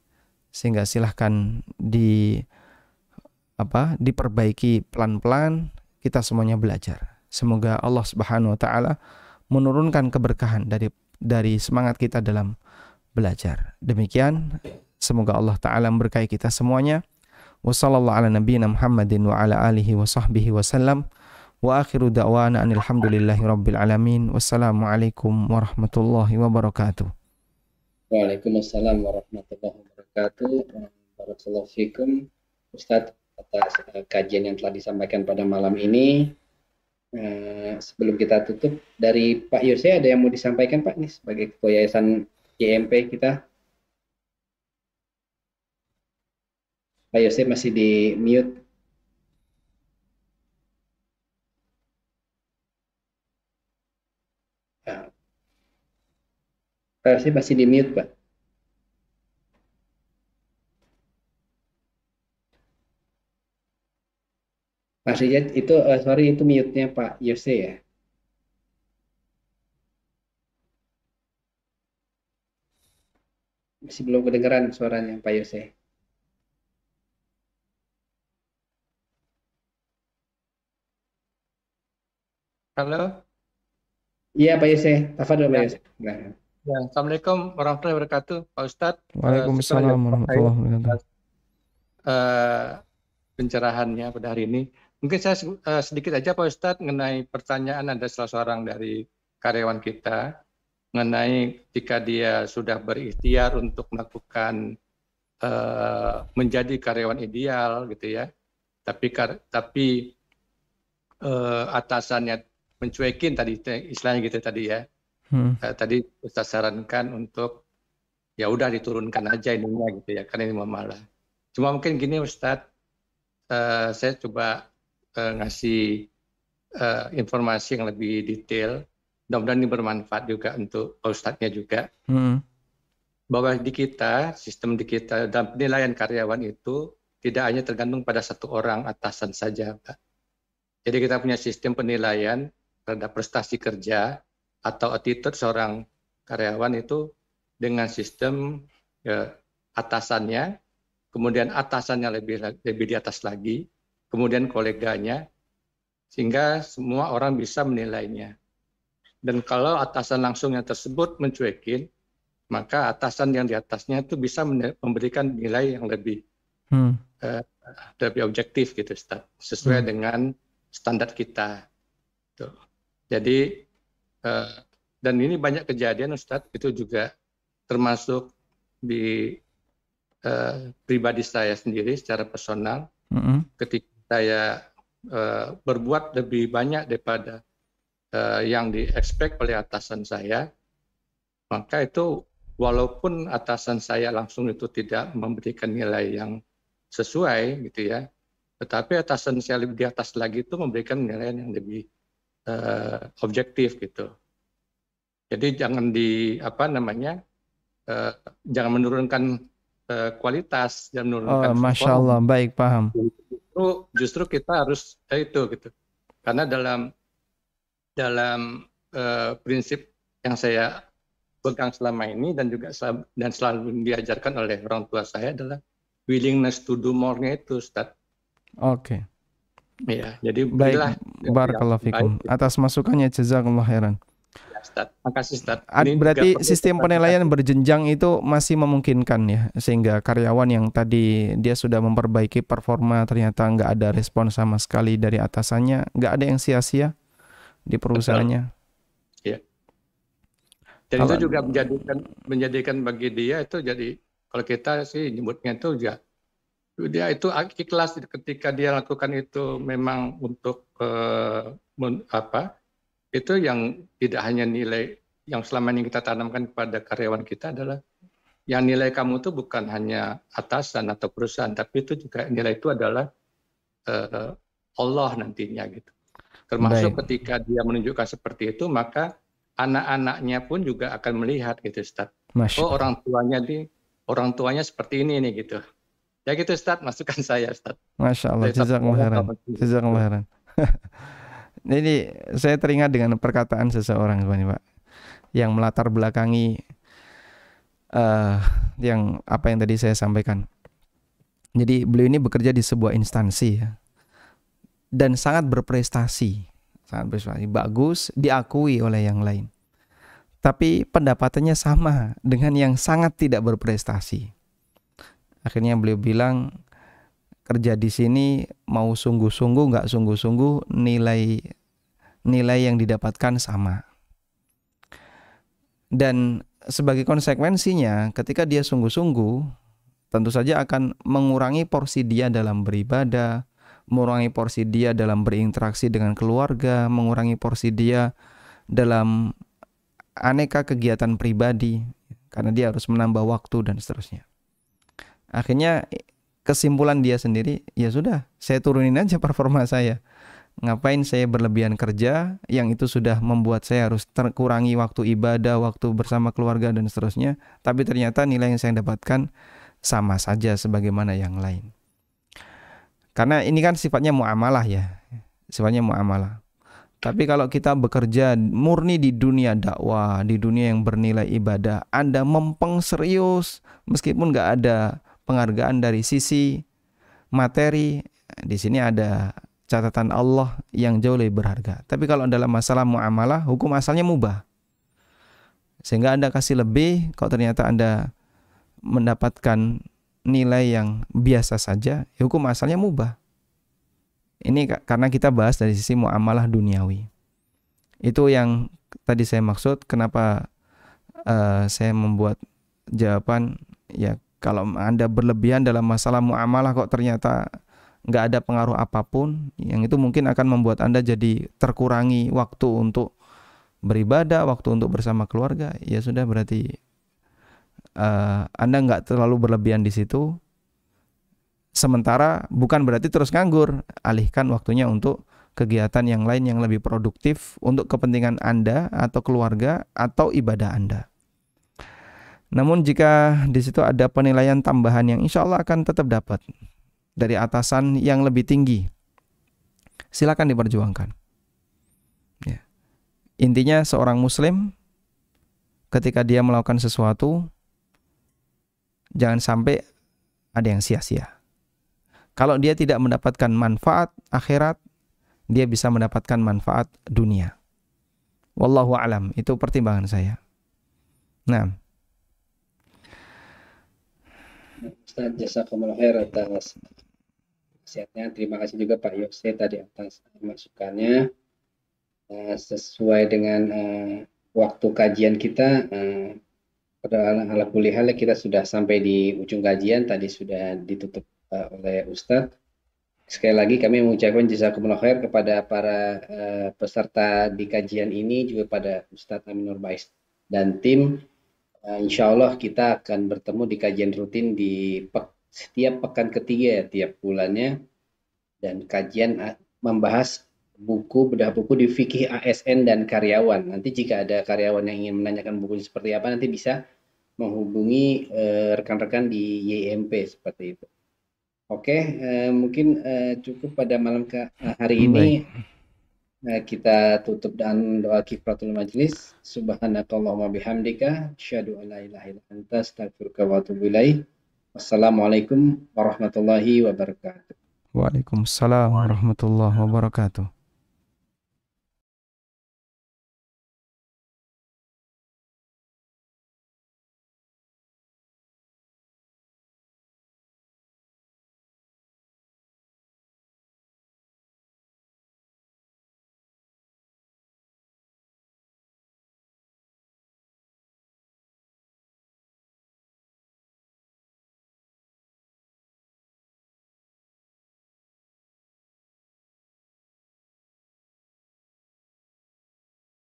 Sehingga silahkan di apa diperbaiki pelan-pelan kita semuanya belajar. Semoga Allah Subhanahu wa taala menurunkan keberkahan dari dari semangat kita dalam belajar. Demikian semoga Allah taala memberkahi kita semuanya. Wassallallahu ala nabiyyina Muhammadin wa ala alihi wa sahbihi wasallam. Wa akhiru da'wana alhamdulillahi alamin. Wassalamualaikum warahmatullahi wabarakatuh. Waalaikumsalam warahmatullahi wabarakatuh. Barakallahu fikum Ustaz atas eh, kajian yang telah disampaikan pada malam ini. Eh, sebelum kita tutup dari Pak Yose ada yang mau disampaikan Pak nih sebagai ketua yayasan JMP kita. Pak Yose masih di mute. Ah. Pak Yose masih di mute Pak. Pak Sejat itu uh, sorry itu mute-nya Pak Yose ya. Masih belum kedengeran suaranya Pak Yose. Halo. Iya Pak Yose, tafadhol Pak ya. Yose. Ya, Assalamualaikum warahmatullahi wabarakatuh, Pak Ustadz. Eh, Waalaikumsalam warahmatullahi wabarakatuh. Eh, pencerahannya pada hari ini. Mungkin saya uh, sedikit aja Pak Ustadz mengenai pertanyaan ada salah seorang dari karyawan kita mengenai jika dia sudah berikhtiar untuk melakukan uh, menjadi karyawan ideal gitu ya, tapi kar tapi uh, atasannya mencuekin tadi istilahnya gitu tadi ya, hmm. uh, tadi Ustadz sarankan untuk ya udah diturunkan aja ininya gitu ya, karena ini memalah. Cuma mungkin gini Ustadz, uh, saya coba Eh, ngasih eh, informasi yang lebih detail. Mudah-mudahan ini bermanfaat juga untuk Pak Ustadznya juga. Hmm. Bahwa di kita, sistem di kita dan penilaian karyawan itu tidak hanya tergantung pada satu orang atasan saja, Pak. Jadi kita punya sistem penilaian terhadap prestasi kerja atau attitude seorang karyawan itu dengan sistem ya, atasannya, kemudian atasannya lebih lebih di atas lagi, kemudian koleganya, sehingga semua orang bisa menilainya. Dan kalau atasan langsungnya tersebut mencuekin, maka atasan yang di atasnya itu bisa memberikan nilai yang lebih hmm. uh, lebih objektif gitu, Ustaz, sesuai hmm. dengan standar kita. Tuh. Jadi uh, dan ini banyak kejadian Ustadz itu juga termasuk di uh, pribadi saya sendiri secara personal mm-hmm. ketika saya uh, eh, berbuat lebih banyak daripada uh, yang diekspek oleh atasan saya, maka itu walaupun atasan saya langsung itu tidak memberikan nilai yang sesuai gitu ya, tetapi atasan saya lebih di atas lagi itu memberikan nilai yang lebih uh, objektif gitu. Jadi jangan di apa namanya, uh, jangan menurunkan uh, kualitas dan menurunkan. Oh, masya Allah, baik paham justru justru kita harus eh, itu gitu karena dalam dalam eh, prinsip yang saya pegang selama ini dan juga dan selalu diajarkan oleh orang tua saya adalah willingness to do more-nya itu Ustaz. Oke. Okay. Ya, jadi baiklah barakallahu fikum. Atas masukannya jazakallahu khairan. Ya, Stad. Berarti sistem penilaian berjenjang itu masih memungkinkan ya, sehingga karyawan yang tadi dia sudah memperbaiki performa ternyata nggak ada respon sama sekali dari atasannya, nggak ada yang sia-sia di perusahaannya. Iya. Dan Alam. itu juga menjadikan menjadikan bagi dia itu jadi kalau kita sih nyebutnya itu ya dia itu ikhlas ketika dia lakukan itu memang untuk uh, men, apa itu yang tidak hanya nilai yang selama ini kita tanamkan kepada karyawan kita adalah yang nilai kamu itu bukan hanya atasan atau perusahaan, tapi itu juga nilai itu adalah uh, Allah nantinya gitu. Termasuk Baik. ketika dia menunjukkan seperti itu, maka anak-anaknya pun juga akan melihat gitu, Ustaz. Masya. Oh orang tuanya di orang tuanya seperti ini nih gitu. Ya gitu Ustaz, masukkan saya Ustaz. Masya Allah, jazakumullah khairan. Jazakumullah <laughs> khairan. Ini saya teringat dengan perkataan seseorang sebenarnya Pak yang melatar belakangi uh, yang apa yang tadi saya sampaikan. Jadi beliau ini bekerja di sebuah instansi ya. Dan sangat berprestasi, sangat berprestasi, bagus, diakui oleh yang lain. Tapi pendapatannya sama dengan yang sangat tidak berprestasi. Akhirnya beliau bilang, kerja di sini mau sungguh-sungguh nggak sungguh-sungguh nilai nilai yang didapatkan sama. Dan sebagai konsekuensinya ketika dia sungguh-sungguh tentu saja akan mengurangi porsi dia dalam beribadah, mengurangi porsi dia dalam berinteraksi dengan keluarga, mengurangi porsi dia dalam aneka kegiatan pribadi karena dia harus menambah waktu dan seterusnya. Akhirnya kesimpulan dia sendiri ya sudah saya turunin aja performa saya ngapain saya berlebihan kerja yang itu sudah membuat saya harus terkurangi waktu ibadah waktu bersama keluarga dan seterusnya tapi ternyata nilai yang saya dapatkan sama saja sebagaimana yang lain karena ini kan sifatnya muamalah ya sifatnya muamalah tapi kalau kita bekerja murni di dunia dakwah, di dunia yang bernilai ibadah, Anda mempeng serius meskipun nggak ada penghargaan dari sisi materi. Di sini ada catatan Allah yang jauh lebih berharga. Tapi kalau dalam masalah muamalah, hukum asalnya mubah. Sehingga Anda kasih lebih, kalau ternyata Anda mendapatkan nilai yang biasa saja, ya hukum asalnya mubah. Ini karena kita bahas dari sisi muamalah duniawi. Itu yang tadi saya maksud kenapa uh, saya membuat jawaban ya kalau Anda berlebihan dalam masalah muamalah kok ternyata nggak ada pengaruh apapun, yang itu mungkin akan membuat Anda jadi terkurangi waktu untuk beribadah, waktu untuk bersama keluarga. Ya sudah berarti uh, Anda nggak terlalu berlebihan di situ. Sementara bukan berarti terus nganggur, alihkan waktunya untuk kegiatan yang lain yang lebih produktif untuk kepentingan Anda atau keluarga atau ibadah Anda. Namun jika di situ ada penilaian tambahan yang insya Allah akan tetap dapat dari atasan yang lebih tinggi, silakan diperjuangkan. Ya. Intinya seorang Muslim ketika dia melakukan sesuatu, jangan sampai ada yang sia-sia. Kalau dia tidak mendapatkan manfaat akhirat, dia bisa mendapatkan manfaat dunia. Wallahu alam, itu pertimbangan saya. Nah, Ustaz Jasa khair atas sehatnya. Terima kasih juga Pak Yose tadi atas masukannya. Eh, sesuai dengan eh, waktu kajian kita, uh, pada ala kulihal ya, kita sudah sampai di ujung kajian, tadi sudah ditutup oleh Ustadz. Sekali lagi kami mengucapkan jasa khair kepada para uh, peserta di kajian ini, juga pada Ustadz Aminur Bais dan tim Eh, insya Allah kita akan bertemu di kajian rutin di pe setiap pekan ketiga ya, tiap bulannya. Dan kajian eh, membahas buku, bedah buku di fikih ASN dan karyawan. Nanti jika ada karyawan yang ingin menanyakan buku seperti apa, nanti bisa menghubungi eh, rekan-rekan uh, di YMP seperti itu. Oke, uh, mungkin uh, cukup pada malam ke, hari ini. Baik. Eh, kita tutup dan doa kifratul majlis. Subhanakallahumma bihamdika. syadu an la ilaha illa anta astagfirullah wa atubu Wassalamualaikum warahmatullahi wabarakatuh. Waalaikumsalam warahmatullahi wabarakatuh.